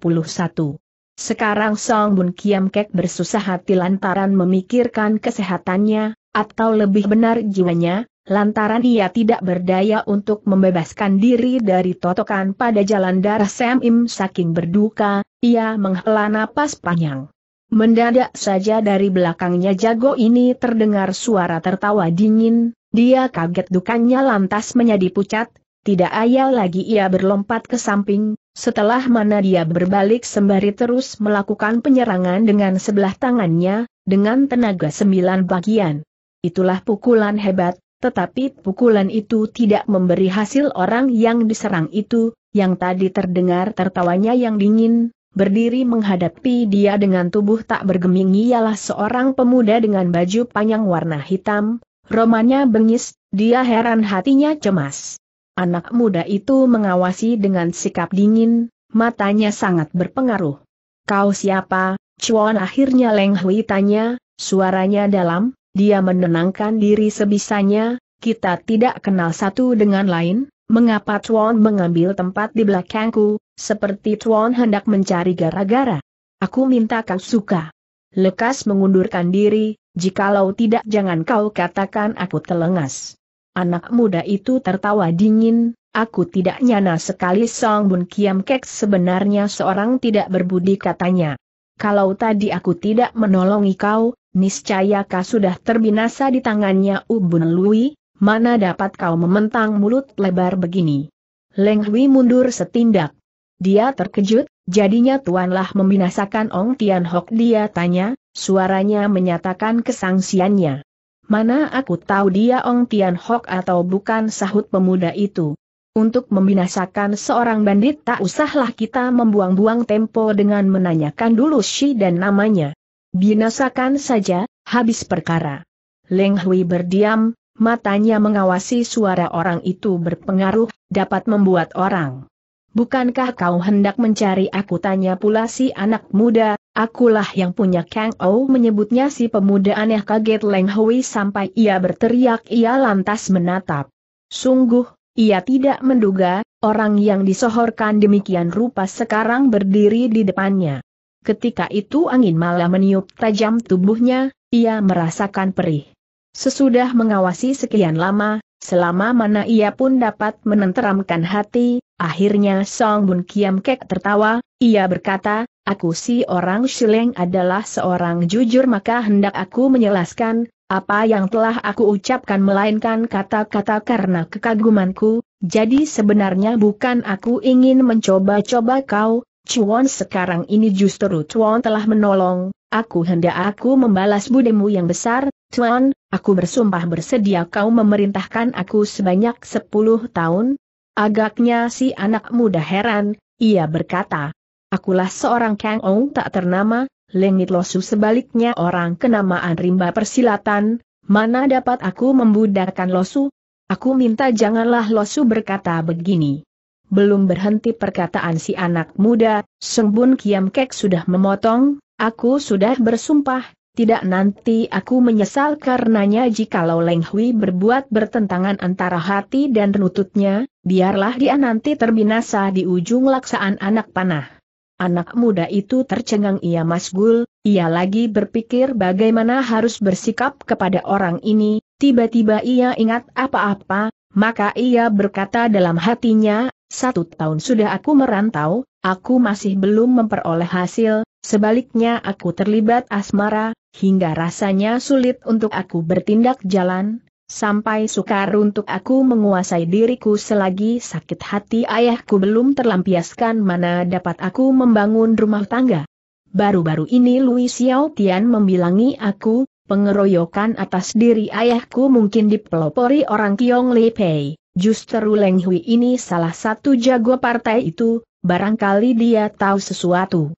Sekarang Song Bun Kiam Kek bersusah hati lantaran memikirkan kesehatannya, atau lebih benar jiwanya, lantaran ia tidak berdaya untuk membebaskan diri dari totokan pada jalan darah Sam Im saking berduka, ia menghela napas panjang. Mendadak saja dari belakangnya jago ini terdengar suara tertawa dingin, dia kaget dukannya lantas menjadi pucat, tidak ayal lagi ia berlompat ke samping, setelah mana dia berbalik sembari terus melakukan penyerangan dengan sebelah tangannya, dengan tenaga sembilan bagian. Itulah pukulan hebat, tetapi pukulan itu tidak memberi hasil orang yang diserang itu, yang tadi terdengar tertawanya yang dingin, Berdiri menghadapi dia dengan tubuh tak bergeming ialah seorang pemuda dengan baju panjang warna hitam, romanya bengis, dia heran hatinya cemas. Anak muda itu mengawasi dengan sikap dingin, matanya sangat berpengaruh. Kau siapa? Cuan akhirnya Leng Hui tanya, suaranya dalam, dia menenangkan diri sebisanya, kita tidak kenal satu dengan lain, mengapa Chuan mengambil tempat di belakangku, seperti Chuan hendak mencari gara-gara. Aku minta kau suka. Lekas mengundurkan diri, jikalau tidak jangan kau katakan aku telengas. Anak muda itu tertawa dingin, aku tidak nyana sekali Song Bun Kiam Kek sebenarnya seorang tidak berbudi katanya. Kalau tadi aku tidak menolongi kau, niscaya kau sudah terbinasa di tangannya Ubun Lui, mana dapat kau mementang mulut lebar begini? Leng Hui mundur setindak. Dia terkejut, jadinya tuanlah membinasakan Ong Tian Hok dia tanya, suaranya menyatakan kesangsiannya. Mana aku tahu dia Ong Tian Hok atau bukan sahut pemuda itu. Untuk membinasakan seorang bandit tak usahlah kita membuang-buang tempo dengan menanyakan dulu si dan namanya. Binasakan saja, habis perkara. Leng Hui berdiam, matanya mengawasi suara orang itu berpengaruh, dapat membuat orang. Bukankah kau hendak mencari aku tanya pula si anak muda, akulah yang punya Kang Ou menyebutnya si pemuda aneh kaget Leng Hui sampai ia berteriak ia lantas menatap. Sungguh, ia tidak menduga, orang yang disohorkan demikian rupa sekarang berdiri di depannya. Ketika itu angin malah meniup tajam tubuhnya, ia merasakan perih. Sesudah mengawasi sekian lama, selama mana ia pun dapat menenteramkan hati, akhirnya Song Bun Kiam Kek tertawa, ia berkata, aku si orang Shileng adalah seorang jujur maka hendak aku menjelaskan, apa yang telah aku ucapkan melainkan kata-kata karena kekagumanku, jadi sebenarnya bukan aku ingin mencoba-coba kau, Chuan sekarang ini justru Chuan telah menolong, aku hendak aku membalas budemu yang besar, Tuan, aku bersumpah bersedia kau memerintahkan aku sebanyak sepuluh tahun. Agaknya si anak muda heran, ia berkata. Akulah seorang Kang Ong tak ternama, Lengit Losu sebaliknya orang kenamaan rimba persilatan, mana dapat aku membudakan Losu? Aku minta janganlah Losu berkata begini. Belum berhenti perkataan si anak muda, Sengbun Kiam Kek sudah memotong, aku sudah bersumpah, tidak nanti aku menyesal karenanya jikalau Leng Hui berbuat bertentangan antara hati dan lututnya, biarlah dia nanti terbinasa di ujung laksaan anak panah. Anak muda itu tercengang ia masgul, ia lagi berpikir bagaimana harus bersikap kepada orang ini, tiba-tiba ia ingat apa-apa, maka ia berkata dalam hatinya, satu tahun sudah aku merantau, aku masih belum memperoleh hasil, Sebaliknya aku terlibat asmara, hingga rasanya sulit untuk aku bertindak jalan, sampai sukar untuk aku menguasai diriku selagi sakit hati ayahku belum terlampiaskan mana dapat aku membangun rumah tangga. Baru-baru ini Louis Xiao Tian membilangi aku, pengeroyokan atas diri ayahku mungkin dipelopori orang Kiong Li Pei, justru Leng Hui ini salah satu jago partai itu, barangkali dia tahu sesuatu.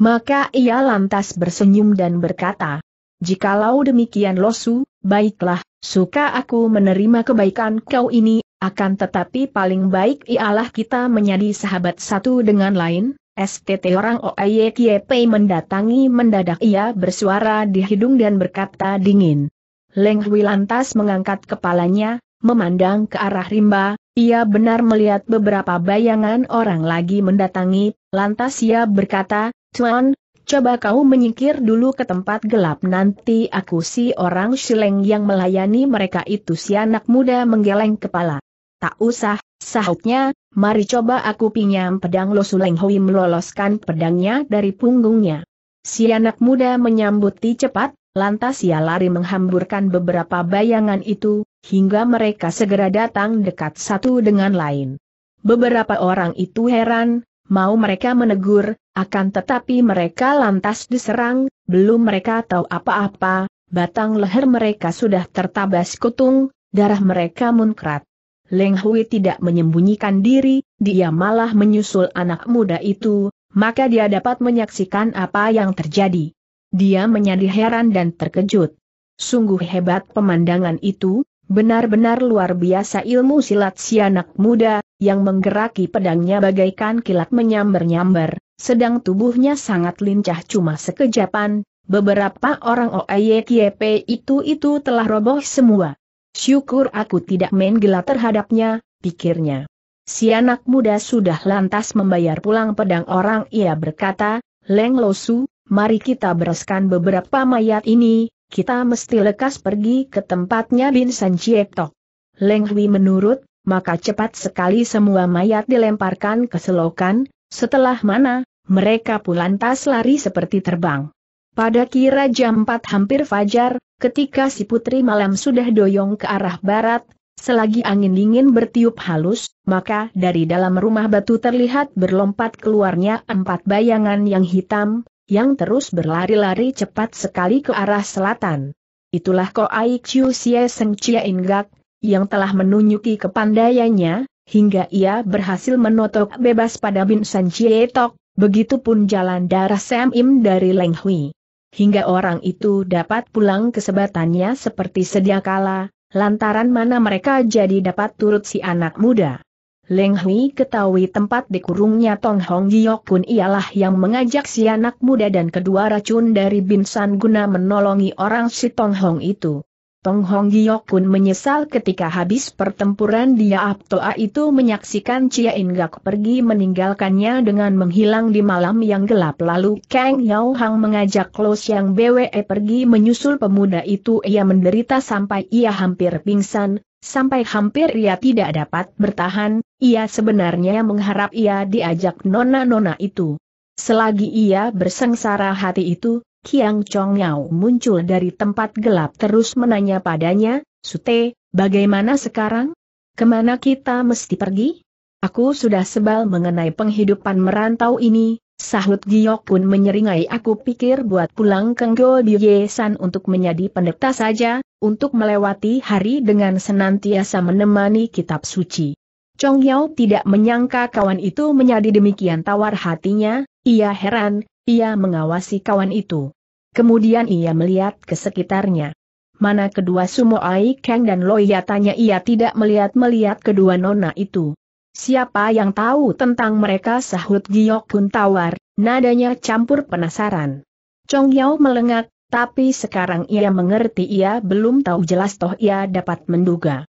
Maka ia lantas bersenyum dan berkata, Jikalau demikian Losu, baiklah, suka aku menerima kebaikan kau ini, akan tetapi paling baik ialah kita menjadi sahabat satu dengan lain, STT orang OAYKP mendatangi mendadak ia bersuara di hidung dan berkata dingin. Leng Hui lantas mengangkat kepalanya, memandang ke arah rimba, ia benar melihat beberapa bayangan orang lagi mendatangi, lantas ia berkata, Tuan, coba kau menyingkir dulu ke tempat gelap nanti aku si orang sileng yang melayani mereka itu si anak muda menggeleng kepala. Tak usah, sahutnya, mari coba aku pinjam pedang Lo Suleng Hui meloloskan pedangnya dari punggungnya. Si anak muda menyambuti cepat, lantas ia lari menghamburkan beberapa bayangan itu, hingga mereka segera datang dekat satu dengan lain. Beberapa orang itu heran, mau mereka menegur, akan tetapi mereka lantas diserang, belum mereka tahu apa-apa, batang leher mereka sudah tertabas kutung, darah mereka munkrat. Leng Hui tidak menyembunyikan diri, dia malah menyusul anak muda itu, maka dia dapat menyaksikan apa yang terjadi. Dia menjadi heran dan terkejut. Sungguh hebat pemandangan itu, Benar-benar luar biasa ilmu silat si anak muda, yang menggeraki pedangnya bagaikan kilat menyambar-nyambar, sedang tubuhnya sangat lincah cuma sekejapan, beberapa orang OAYKYP itu-itu telah roboh semua. Syukur aku tidak main gila terhadapnya, pikirnya. Si anak muda sudah lantas membayar pulang pedang orang ia berkata, Leng Losu, mari kita bereskan beberapa mayat ini, kita mesti lekas pergi ke tempatnya Bin San Chietok. Leng Hui menurut, maka cepat sekali semua mayat dilemparkan ke selokan, setelah mana, mereka pun lantas lari seperti terbang. Pada kira jam 4 hampir fajar, ketika si putri malam sudah doyong ke arah barat, selagi angin dingin bertiup halus, maka dari dalam rumah batu terlihat berlompat keluarnya empat bayangan yang hitam, yang terus berlari-lari cepat sekali ke arah selatan. Itulah ko Aik Chiu Sia Seng Chia Ingak, yang telah menunjuki kepandaiannya, hingga ia berhasil menotok bebas pada Bin San Chie Tok, begitupun jalan darah Sam Im dari Leng Hui. Hingga orang itu dapat pulang ke sebatannya seperti sedia kala, lantaran mana mereka jadi dapat turut si anak muda. Leng Hui ketahui tempat dikurungnya Tong Hong Giok Kun ialah yang mengajak si anak muda dan kedua racun dari Binsan guna menolongi orang si Tong Hong itu. Tong Hong Giok pun menyesal ketika habis pertempuran dia Aptoa itu menyaksikan Chia Ingak pergi meninggalkannya dengan menghilang di malam yang gelap lalu Kang Yao Hang mengajak Lo Yang BWE pergi menyusul pemuda itu ia menderita sampai ia hampir pingsan, sampai hampir ia tidak dapat bertahan, ia sebenarnya mengharap ia diajak nona-nona itu. Selagi ia bersengsara hati itu, Kiang Chong Yao muncul dari tempat gelap terus menanya padanya, Sute, bagaimana sekarang? Kemana kita mesti pergi? Aku sudah sebal mengenai penghidupan merantau ini, sahut Giok pun menyeringai aku pikir buat pulang ke San untuk menjadi pendeta saja, untuk melewati hari dengan senantiasa menemani kitab suci. Chong Yao tidak menyangka kawan itu menjadi demikian tawar hatinya, ia heran, ia mengawasi kawan itu. Kemudian ia melihat ke sekitarnya. Mana kedua Sumo Ai Kang dan Loya tanya ia tidak melihat-melihat kedua nona itu. Siapa yang tahu tentang mereka sahut Giok Kun tawar, nadanya campur penasaran. Chong Yao melengak, tapi sekarang ia mengerti ia belum tahu jelas toh ia dapat menduga.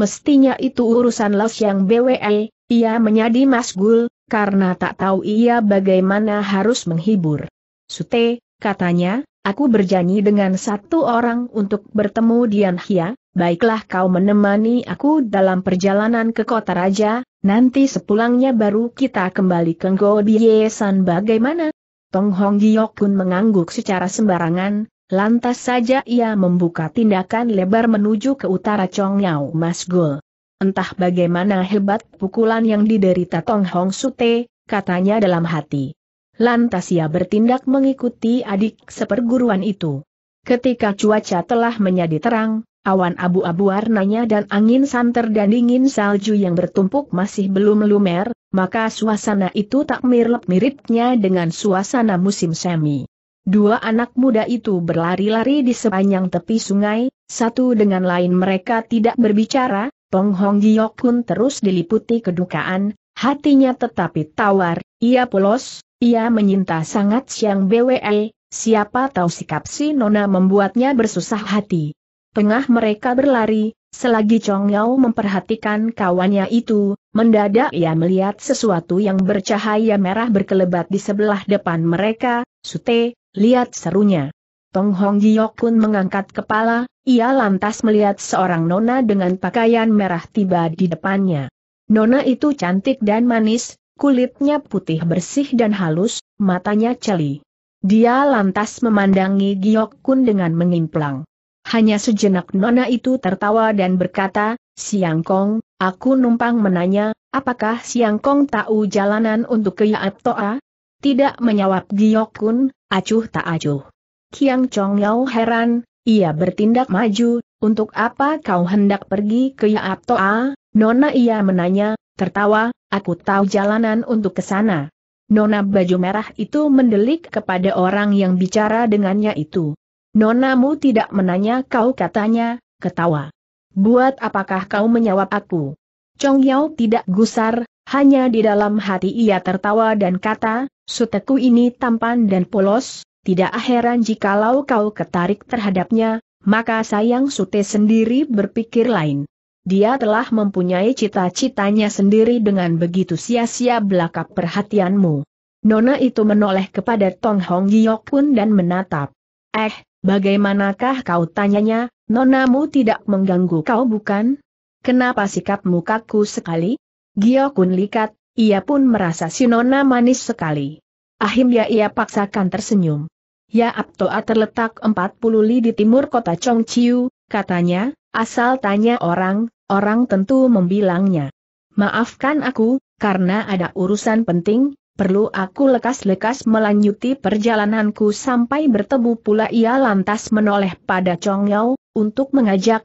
Mestinya itu urusan Los yang BWE, ia menjadi masgul, karena tak tahu ia bagaimana harus menghibur. Sute, katanya, aku berjanji dengan satu orang untuk bertemu Dian Hia, baiklah kau menemani aku dalam perjalanan ke kota raja, nanti sepulangnya baru kita kembali ke Ngo Biesan bagaimana? Tong Hong Giok pun mengangguk secara sembarangan, lantas saja ia membuka tindakan lebar menuju ke utara Yau Mas Gul. Entah bagaimana hebat pukulan yang diderita Tong Hong Sute, katanya dalam hati. Lantas ia bertindak mengikuti adik seperguruan itu. Ketika cuaca telah menjadi terang, awan abu-abu warnanya dan angin santer dan dingin salju yang bertumpuk masih belum lumer, maka suasana itu tak mirip-miripnya dengan suasana musim semi. Dua anak muda itu berlari-lari di sepanjang tepi sungai, satu dengan lain mereka tidak berbicara, Peng Hong Giok pun terus diliputi kedukaan, hatinya tetapi tawar, ia polos, ia menyinta sangat Siang BWE, siapa tahu sikap si Nona membuatnya bersusah hati. Tengah mereka berlari, selagi Chong Yao memperhatikan kawannya itu, mendadak ia melihat sesuatu yang bercahaya merah berkelebat di sebelah depan mereka, Sute, lihat serunya. Tong Hong Giok pun mengangkat kepala, ia lantas melihat seorang nona dengan pakaian merah tiba di depannya. Nona itu cantik dan manis, kulitnya putih bersih dan halus, matanya celi. Dia lantas memandangi Giok Kun dengan mengimplang. Hanya sejenak Nona itu tertawa dan berkata, Siang Kong, aku numpang menanya, apakah Siang Kong tahu jalanan untuk ke Yaap Toa? Tidak menjawab Giok Kun, acuh tak acuh. Kiang Chong Yau heran, ia bertindak maju, untuk apa kau hendak pergi ke Yaap Toa? Nona ia menanya, tertawa, aku tahu jalanan untuk ke sana. Nona baju merah itu mendelik kepada orang yang bicara dengannya itu. Nonamu tidak menanya kau katanya, ketawa. Buat apakah kau menjawab aku? Chong Yao tidak gusar, hanya di dalam hati ia tertawa dan kata, suteku ini tampan dan polos, tidak heran jikalau kau ketarik terhadapnya, maka sayang Sute sendiri berpikir lain. Dia telah mempunyai cita-citanya sendiri dengan begitu sia-sia belakap perhatianmu. Nona itu menoleh kepada Tong Hong Giok pun dan menatap. Eh, bagaimanakah kau tanyanya, nonamu tidak mengganggu kau bukan? Kenapa sikapmu kaku sekali? Giokun likat, ia pun merasa si Nona manis sekali. Akhirnya ia paksakan tersenyum. Ya, Aptoa terletak 40 li di timur kota Chongqiu, katanya, asal tanya orang, orang tentu membilangnya. Maafkan aku, karena ada urusan penting, perlu aku lekas-lekas melanjuti perjalananku sampai bertemu pula ia lantas menoleh pada Chong untuk mengajak,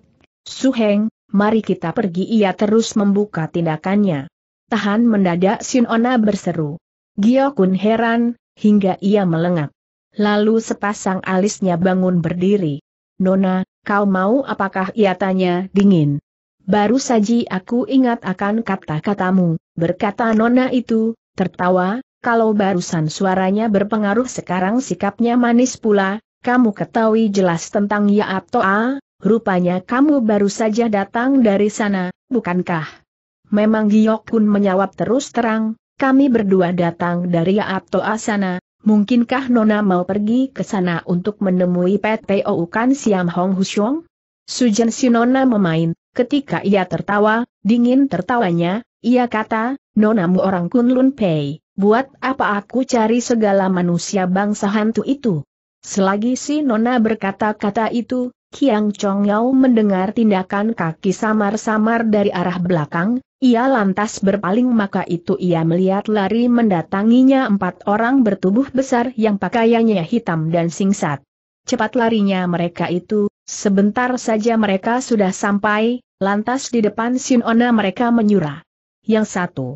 Heng, mari kita pergi ia terus membuka tindakannya. Tahan mendadak Sinona berseru. Gio Kun heran, hingga ia melengak. Lalu sepasang alisnya bangun berdiri. Nona, kau mau apakah ia tanya dingin? Baru saja aku ingat akan kata-katamu, berkata Nona itu, tertawa, kalau barusan suaranya berpengaruh sekarang sikapnya manis pula, kamu ketahui jelas tentang ya Toa, rupanya kamu baru saja datang dari sana, bukankah? Memang Giok Kun menyawab terus terang, kami berdua datang dari Yaab Toa sana, Mungkinkah Nona mau pergi ke sana untuk menemui PTO Kan Siam Hong Husyong? Sujan si Nona memain, ketika ia tertawa, dingin tertawanya, ia kata, Nona Nonamu orang Lun Pei, buat apa aku cari segala manusia bangsa hantu itu? Selagi si Nona berkata-kata itu, Kiang Chong Yao mendengar tindakan kaki samar-samar dari arah belakang, ia lantas berpaling maka itu ia melihat lari mendatanginya empat orang bertubuh besar yang pakaiannya hitam dan singkat. Cepat larinya mereka itu, sebentar saja mereka sudah sampai, lantas di depan Ona mereka menyurah. Yang satu,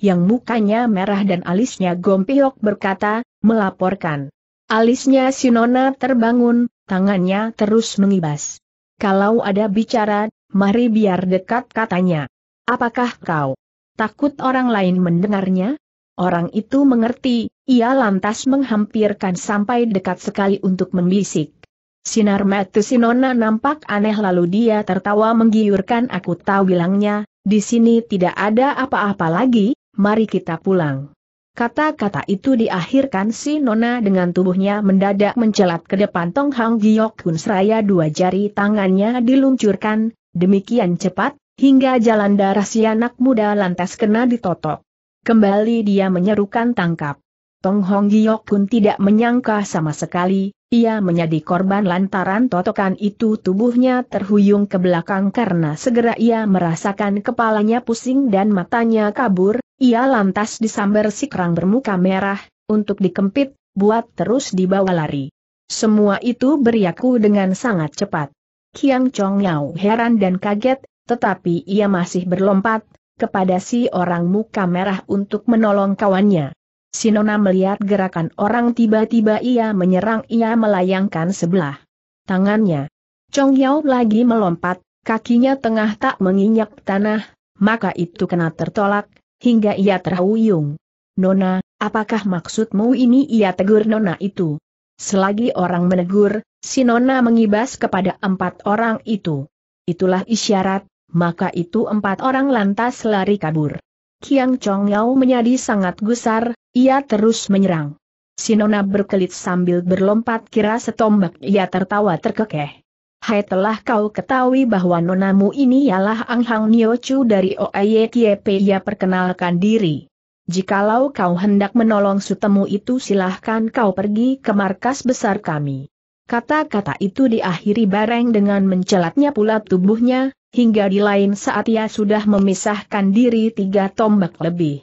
yang mukanya merah dan alisnya gompiok berkata, melaporkan. Alisnya Sinona terbangun, tangannya terus mengibas. Kalau ada bicara, mari biar dekat katanya. Apakah kau takut orang lain mendengarnya? Orang itu mengerti, ia lantas menghampirkan sampai dekat sekali untuk membisik. Sinar mata Sinona nampak aneh lalu dia tertawa menggiurkan aku tahu bilangnya, di sini tidak ada apa-apa lagi, mari kita pulang. Kata-kata itu diakhirkan si Nona dengan tubuhnya mendadak mencelat ke depan Tong Hang Giok Kun seraya dua jari tangannya diluncurkan, demikian cepat, hingga jalan darah si anak muda lantas kena ditotok. Kembali dia menyerukan tangkap. Tong Hong Giok Kun tidak menyangka sama sekali, ia menjadi korban lantaran totokan itu tubuhnya terhuyung ke belakang karena segera ia merasakan kepalanya pusing dan matanya kabur, ia lantas disambar si kerang bermuka merah, untuk dikempit, buat terus dibawa lari. Semua itu beriaku dengan sangat cepat. Kiang Chong Yao heran dan kaget, tetapi ia masih berlompat, kepada si orang muka merah untuk menolong kawannya. Sinona melihat gerakan orang tiba-tiba ia menyerang ia melayangkan sebelah tangannya. Chong Yao lagi melompat, kakinya tengah tak menginjak tanah, maka itu kena tertolak, hingga ia terhuyung. Nona, apakah maksudmu ini ia tegur Nona itu? Selagi orang menegur, si Nona mengibas kepada empat orang itu. Itulah isyarat, maka itu empat orang lantas lari kabur. Kiang Chong Yao menjadi sangat gusar, ia terus menyerang. Si Nona berkelit sambil berlompat kira setombak ia tertawa terkekeh. Hai telah kau ketahui bahwa nonamu ini ialah Ang Hang Niochu dari Tiepe ia perkenalkan diri. Jikalau kau hendak menolong sutemu itu silahkan kau pergi ke markas besar kami. Kata-kata itu diakhiri bareng dengan mencelatnya pula tubuhnya, hingga di lain saat ia sudah memisahkan diri tiga tombak lebih.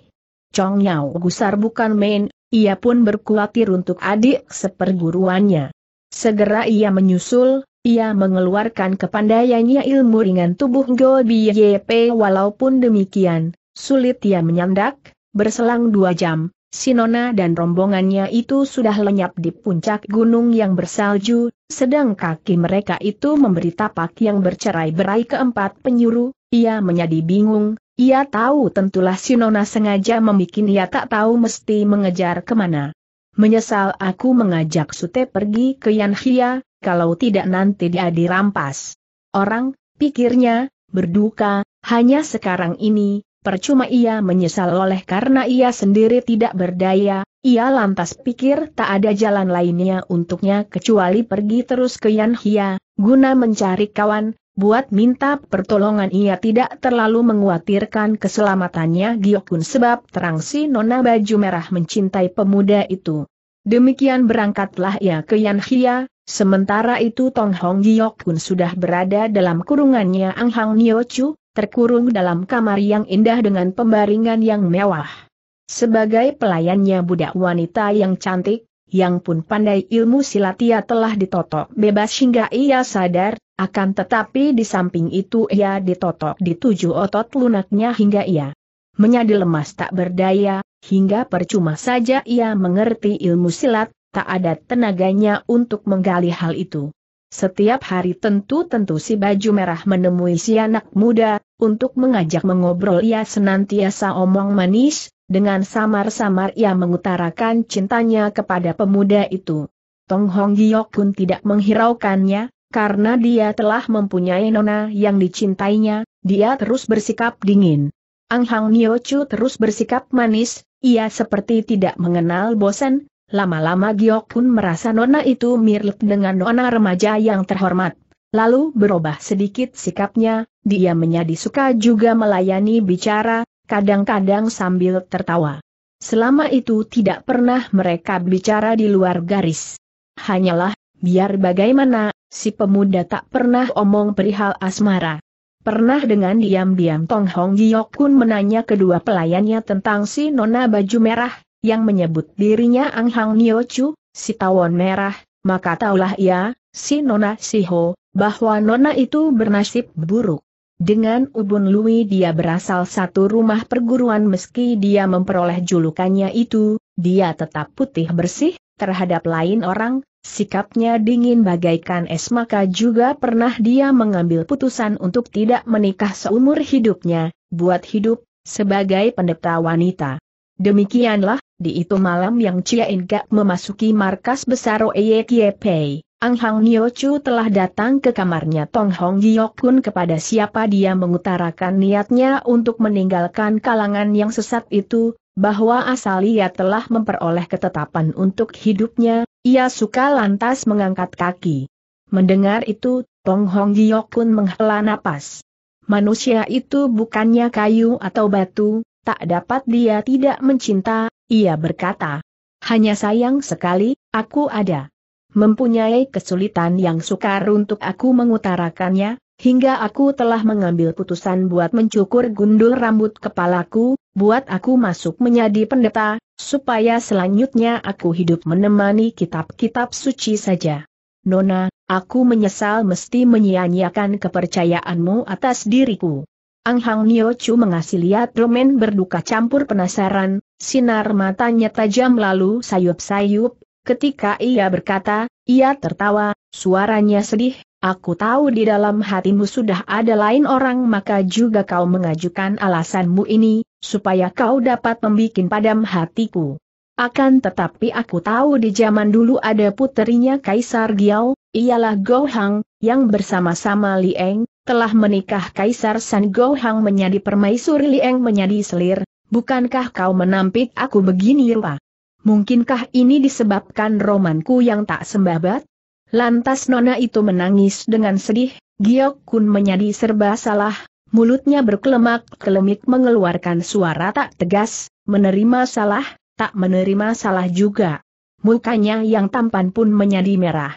Chong Yao gusar bukan main, ia pun berkuatir untuk adik seperguruannya. Segera ia menyusul, ia mengeluarkan kepandaiannya ilmu ringan tubuh gobi yp walaupun demikian, sulit ia menyandak, berselang dua jam, Sinona dan rombongannya itu sudah lenyap di puncak gunung yang bersalju, sedang kaki mereka itu memberi tapak yang bercerai-berai keempat penyuru, ia menjadi bingung, ia tahu tentulah Sinona sengaja membuat ia tak tahu mesti mengejar kemana. Menyesal aku mengajak Sute pergi ke Yanhia, kalau tidak nanti dia dirampas. Orang, pikirnya, berduka, hanya sekarang ini, percuma ia menyesal oleh karena ia sendiri tidak berdaya, ia lantas pikir tak ada jalan lainnya untuknya kecuali pergi terus ke Yanhia, guna mencari kawan, buat minta pertolongan ia tidak terlalu menguatirkan keselamatannya Giokun sebab terang si nona baju merah mencintai pemuda itu. Demikian berangkatlah ia ke Yanhia, Sementara itu Tong Hong Giok pun sudah berada dalam kurungannya Ang Hang Nio Chu, terkurung dalam kamar yang indah dengan pembaringan yang mewah. Sebagai pelayannya budak wanita yang cantik, yang pun pandai ilmu silat ia telah ditotok bebas hingga ia sadar, akan tetapi di samping itu ia ditotok di tujuh otot lunaknya hingga ia menyadi lemas tak berdaya, hingga percuma saja ia mengerti ilmu silat, tak ada tenaganya untuk menggali hal itu. Setiap hari tentu-tentu si baju merah menemui si anak muda, untuk mengajak mengobrol ia senantiasa omong manis, dengan samar-samar ia mengutarakan cintanya kepada pemuda itu. Tong Hong Giok pun tidak menghiraukannya, karena dia telah mempunyai nona yang dicintainya, dia terus bersikap dingin. Ang Hang Nio Chu terus bersikap manis, ia seperti tidak mengenal bosan, Lama-lama Giok pun merasa nona itu mirip dengan nona remaja yang terhormat. Lalu berubah sedikit sikapnya, dia menjadi suka juga melayani bicara, kadang-kadang sambil tertawa. Selama itu tidak pernah mereka bicara di luar garis. Hanyalah, biar bagaimana, si pemuda tak pernah omong perihal asmara. Pernah dengan diam-diam Tong Hong Giok pun menanya kedua pelayannya tentang si nona baju merah, yang menyebut dirinya Ang Hang Chu, si tawon merah, maka taulah ia, si Nona Siho, bahwa Nona itu bernasib buruk. Dengan Ubun Lui dia berasal satu rumah perguruan meski dia memperoleh julukannya itu, dia tetap putih bersih, terhadap lain orang, sikapnya dingin bagaikan es maka juga pernah dia mengambil putusan untuk tidak menikah seumur hidupnya, buat hidup, sebagai pendeta wanita. Demikianlah, di itu malam yang Chia Inga memasuki markas besar Oye Kie Pei, Ang Hang Nio Chu telah datang ke kamarnya Tong Hong Giok Kun kepada siapa dia mengutarakan niatnya untuk meninggalkan kalangan yang sesat itu, bahwa asal ia telah memperoleh ketetapan untuk hidupnya, ia suka lantas mengangkat kaki. Mendengar itu, Tong Hong Giok Kun menghela napas. Manusia itu bukannya kayu atau batu, tak dapat dia tidak mencinta, ia berkata, hanya sayang sekali, aku ada. Mempunyai kesulitan yang sukar untuk aku mengutarakannya, hingga aku telah mengambil putusan buat mencukur gundul rambut kepalaku, buat aku masuk menjadi pendeta, supaya selanjutnya aku hidup menemani kitab-kitab suci saja. Nona, aku menyesal mesti menyia-nyiakan kepercayaanmu atas diriku. Ang Hang Nio Chu mengasih lihat Romen berduka campur penasaran, Sinar matanya tajam lalu sayup-sayup, ketika ia berkata, ia tertawa, suaranya sedih, aku tahu di dalam hatimu sudah ada lain orang maka juga kau mengajukan alasanmu ini, supaya kau dapat membuat padam hatiku. Akan tetapi aku tahu di zaman dulu ada puterinya Kaisar Giao, ialah Gohang, yang bersama-sama Lieng, telah menikah Kaisar San Gohang menjadi permaisuri Lieng menjadi selir, Bukankah kau menampik aku begini rupa? Mungkinkah ini disebabkan romanku yang tak sembabat? Lantas nona itu menangis dengan sedih, Giok Kun menjadi serba salah, mulutnya berkelemak-kelemik mengeluarkan suara tak tegas, menerima salah, tak menerima salah juga. Mukanya yang tampan pun menjadi merah.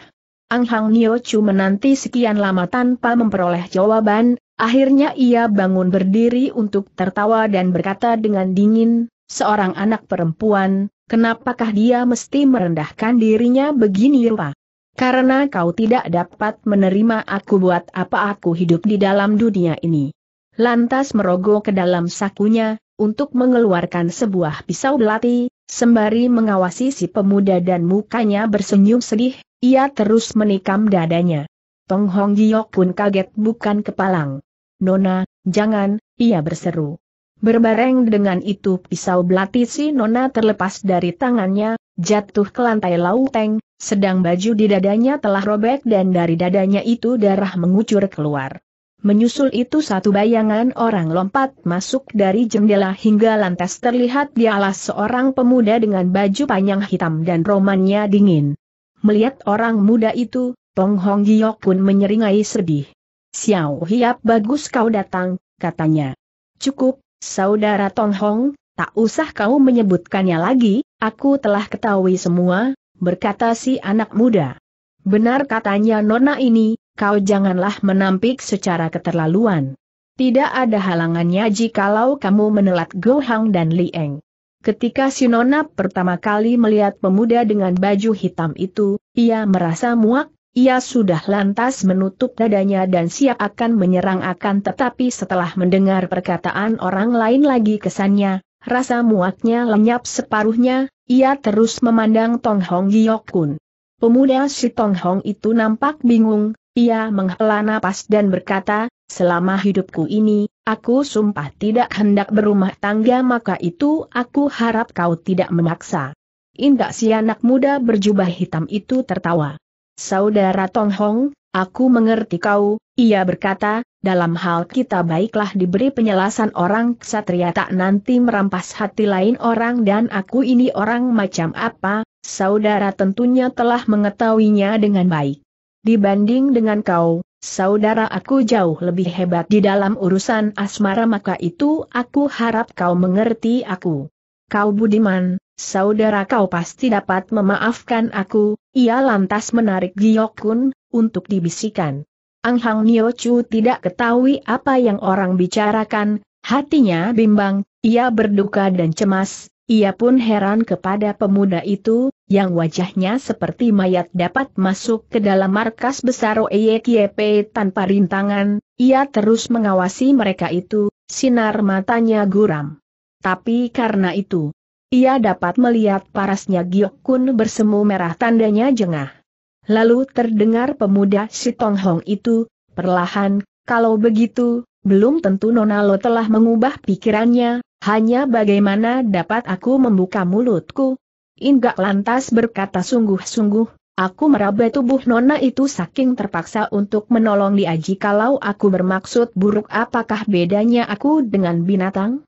Ang Hang Nio Chu menanti sekian lama tanpa memperoleh jawaban, Akhirnya ia bangun berdiri untuk tertawa dan berkata dengan dingin, seorang anak perempuan, kenapakah dia mesti merendahkan dirinya begini rupa? Karena kau tidak dapat menerima aku buat apa aku hidup di dalam dunia ini. Lantas merogoh ke dalam sakunya, untuk mengeluarkan sebuah pisau belati, sembari mengawasi si pemuda dan mukanya bersenyum sedih, ia terus menikam dadanya. Tong Hong Giok pun kaget bukan kepalang. Nona, jangan, ia berseru. Berbareng dengan itu pisau belati si Nona terlepas dari tangannya, jatuh ke lantai lauteng, sedang baju di dadanya telah robek dan dari dadanya itu darah mengucur keluar. Menyusul itu satu bayangan orang lompat masuk dari jendela hingga lantas terlihat di alas seorang pemuda dengan baju panjang hitam dan romannya dingin. Melihat orang muda itu, Tong Hong Giok pun menyeringai sedih. Xiao Hiap bagus kau datang, katanya. Cukup, saudara Tong Hong, tak usah kau menyebutkannya lagi, aku telah ketahui semua, berkata si anak muda. Benar katanya nona ini, kau janganlah menampik secara keterlaluan. Tidak ada halangannya jikalau kamu menelat Gohang dan Lieng. Ketika si nona pertama kali melihat pemuda dengan baju hitam itu, ia merasa muak ia sudah lantas menutup dadanya dan siap akan menyerang akan tetapi setelah mendengar perkataan orang lain lagi kesannya, rasa muaknya lenyap separuhnya, ia terus memandang Tong Hong Giok Kun. Pemuda si Tong Hong itu nampak bingung, ia menghela nafas dan berkata, selama hidupku ini, aku sumpah tidak hendak berumah tangga maka itu aku harap kau tidak memaksa. Indah si anak muda berjubah hitam itu tertawa. Saudara Tong Hong, aku mengerti kau, ia berkata, dalam hal kita baiklah diberi penjelasan orang ksatria tak nanti merampas hati lain orang dan aku ini orang macam apa, saudara tentunya telah mengetahuinya dengan baik. Dibanding dengan kau, saudara aku jauh lebih hebat di dalam urusan asmara maka itu aku harap kau mengerti aku. Kau budiman, saudara kau pasti dapat memaafkan aku, ia lantas menarik Giokun, untuk dibisikan. Ang Hang Nio Chu tidak ketahui apa yang orang bicarakan, hatinya bimbang, ia berduka dan cemas, ia pun heran kepada pemuda itu, yang wajahnya seperti mayat dapat masuk ke dalam markas besar OEKYP tanpa rintangan, ia terus mengawasi mereka itu, sinar matanya guram. Tapi karena itu, ia dapat melihat parasnya Giok Kun bersemu merah tandanya jengah. Lalu terdengar pemuda si Tong Hong itu, perlahan, kalau begitu, belum tentu Nona Lo telah mengubah pikirannya, hanya bagaimana dapat aku membuka mulutku. Inga lantas berkata sungguh-sungguh, aku meraba tubuh Nona itu saking terpaksa untuk menolong diaji kalau aku bermaksud buruk apakah bedanya aku dengan binatang?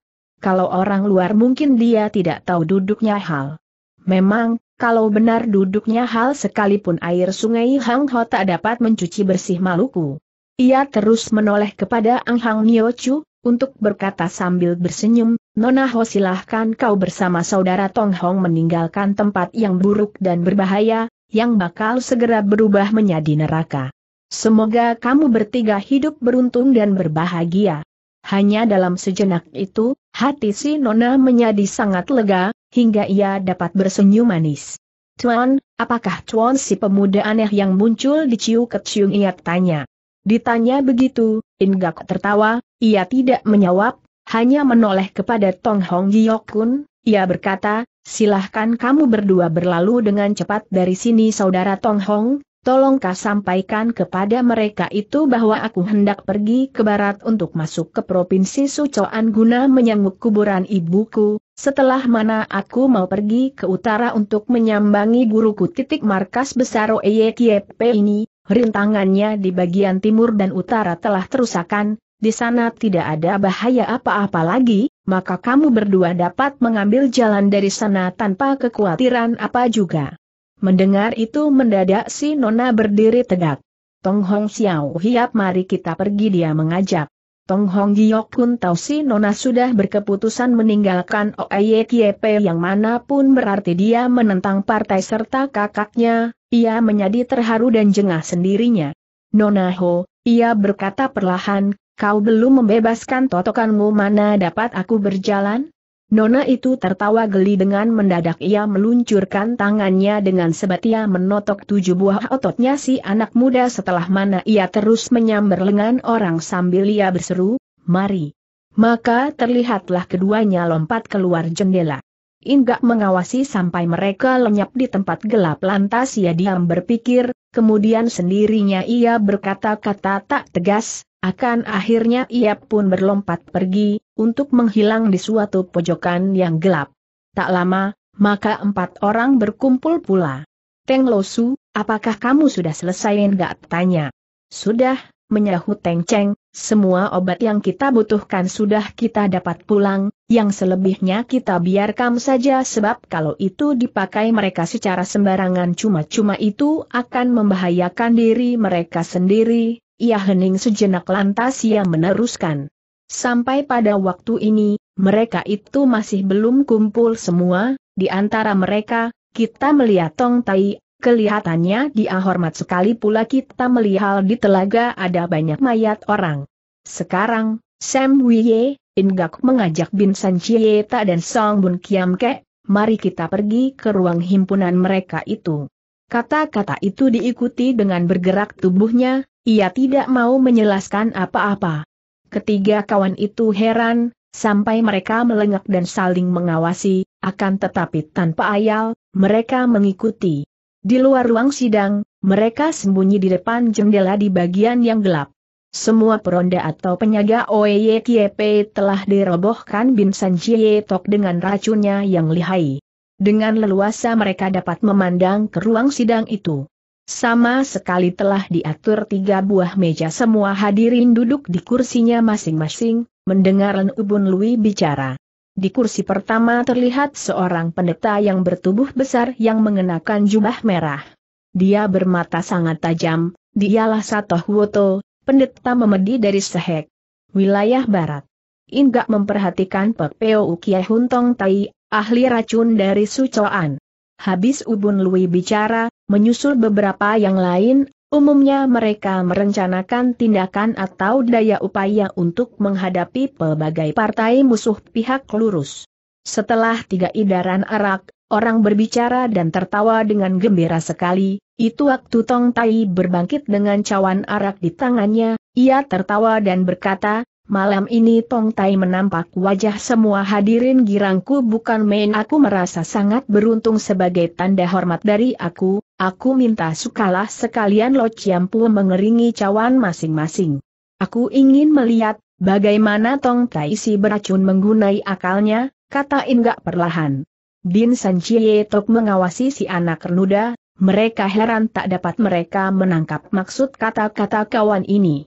kalau orang luar mungkin dia tidak tahu duduknya hal. Memang, kalau benar duduknya hal sekalipun air sungai Hang Ho tak dapat mencuci bersih Maluku. Ia terus menoleh kepada Ang Hang Nio Chu, untuk berkata sambil bersenyum, Nona Ho silahkan kau bersama saudara Tong Hong meninggalkan tempat yang buruk dan berbahaya, yang bakal segera berubah menjadi neraka. Semoga kamu bertiga hidup beruntung dan berbahagia. Hanya dalam sejenak itu, hati si Nona menjadi sangat lega, hingga ia dapat bersenyum manis. Tuan, apakah Tuan si pemuda aneh yang muncul di Ciu Keciung ia tanya. Ditanya begitu, Ingak tertawa, ia tidak menjawab, hanya menoleh kepada Tong Hong Giokun, ia berkata, silahkan kamu berdua berlalu dengan cepat dari sini saudara Tong Hong, Tolongkah sampaikan kepada mereka itu bahwa aku hendak pergi ke barat untuk masuk ke Provinsi Sucoan guna menyambut kuburan ibuku, setelah mana aku mau pergi ke utara untuk menyambangi guruku titik markas besar OEYKP ini, rintangannya di bagian timur dan utara telah terusakan, di sana tidak ada bahaya apa-apa lagi, maka kamu berdua dapat mengambil jalan dari sana tanpa kekhawatiran apa juga. Mendengar itu mendadak si Nona berdiri tegak. Tong Hong Xiao Hiap mari kita pergi dia mengajak. Tong Hong Giok pun tahu si Nona sudah berkeputusan meninggalkan Kiepe yang manapun berarti dia menentang partai serta kakaknya, ia menjadi terharu dan jengah sendirinya. Nona Ho, ia berkata perlahan, kau belum membebaskan totokanmu mana dapat aku berjalan? Nona itu tertawa geli dengan mendadak ia meluncurkan tangannya dengan ia menotok tujuh buah ototnya si anak muda setelah mana ia terus menyambar lengan orang sambil ia berseru, mari. Maka terlihatlah keduanya lompat keluar jendela. Inggak mengawasi sampai mereka lenyap di tempat gelap lantas ia diam berpikir, kemudian sendirinya ia berkata-kata tak tegas, akan akhirnya ia pun berlompat pergi, untuk menghilang di suatu pojokan yang gelap. Tak lama, maka empat orang berkumpul pula. Teng Losu, apakah kamu sudah selesai enggak tanya? Sudah, menyahut Teng Cheng, semua obat yang kita butuhkan sudah kita dapat pulang, yang selebihnya kita biarkan saja sebab kalau itu dipakai mereka secara sembarangan cuma-cuma itu akan membahayakan diri mereka sendiri, ia hening sejenak lantas ia meneruskan. Sampai pada waktu ini, mereka itu masih belum kumpul semua, di antara mereka, kita melihat Tong Tai, kelihatannya dia hormat sekali pula kita melihat di telaga ada banyak mayat orang. Sekarang, Sam Wiye, Ingak mengajak Bin San Chieta dan Song Bun Kiam Ke, mari kita pergi ke ruang himpunan mereka itu. Kata-kata itu diikuti dengan bergerak tubuhnya, ia tidak mau menjelaskan apa-apa. Ketiga kawan itu heran, sampai mereka melengak dan saling mengawasi, akan tetapi tanpa ayal, mereka mengikuti. Di luar ruang sidang, mereka sembunyi di depan jendela di bagian yang gelap. Semua peronda atau penyaga OYKP telah dirobohkan Bin San Tok dengan racunnya yang lihai. Dengan leluasa mereka dapat memandang ke ruang sidang itu. Sama sekali telah diatur tiga buah meja semua hadirin duduk di kursinya masing-masing, mendengar Ubun Lui bicara. Di kursi pertama terlihat seorang pendeta yang bertubuh besar yang mengenakan jubah merah. Dia bermata sangat tajam, dialah Satoh Woto, pendeta memedi dari Sehek, wilayah barat. Inggak memperhatikan Pepeo Ukiye Huntong Tai, ahli racun dari Sucoan. Habis Ubun Lui bicara, menyusul beberapa yang lain, umumnya mereka merencanakan tindakan atau daya upaya untuk menghadapi pelbagai partai musuh pihak lurus. Setelah tiga idaran arak, orang berbicara dan tertawa dengan gembira sekali, itu waktu Tong Tai berbangkit dengan cawan arak di tangannya, ia tertawa dan berkata, Malam ini Tong Tai menampak wajah semua hadirin girangku bukan main aku merasa sangat beruntung sebagai tanda hormat dari aku, Aku minta sukalah sekalian Lo Ciampu mengeringi cawan masing-masing. Aku ingin melihat, bagaimana Tong Tai Si beracun menggunai akalnya, kata Inggak perlahan. Din San Chie Tok mengawasi si anak renuda, mereka heran tak dapat mereka menangkap maksud kata-kata kawan ini.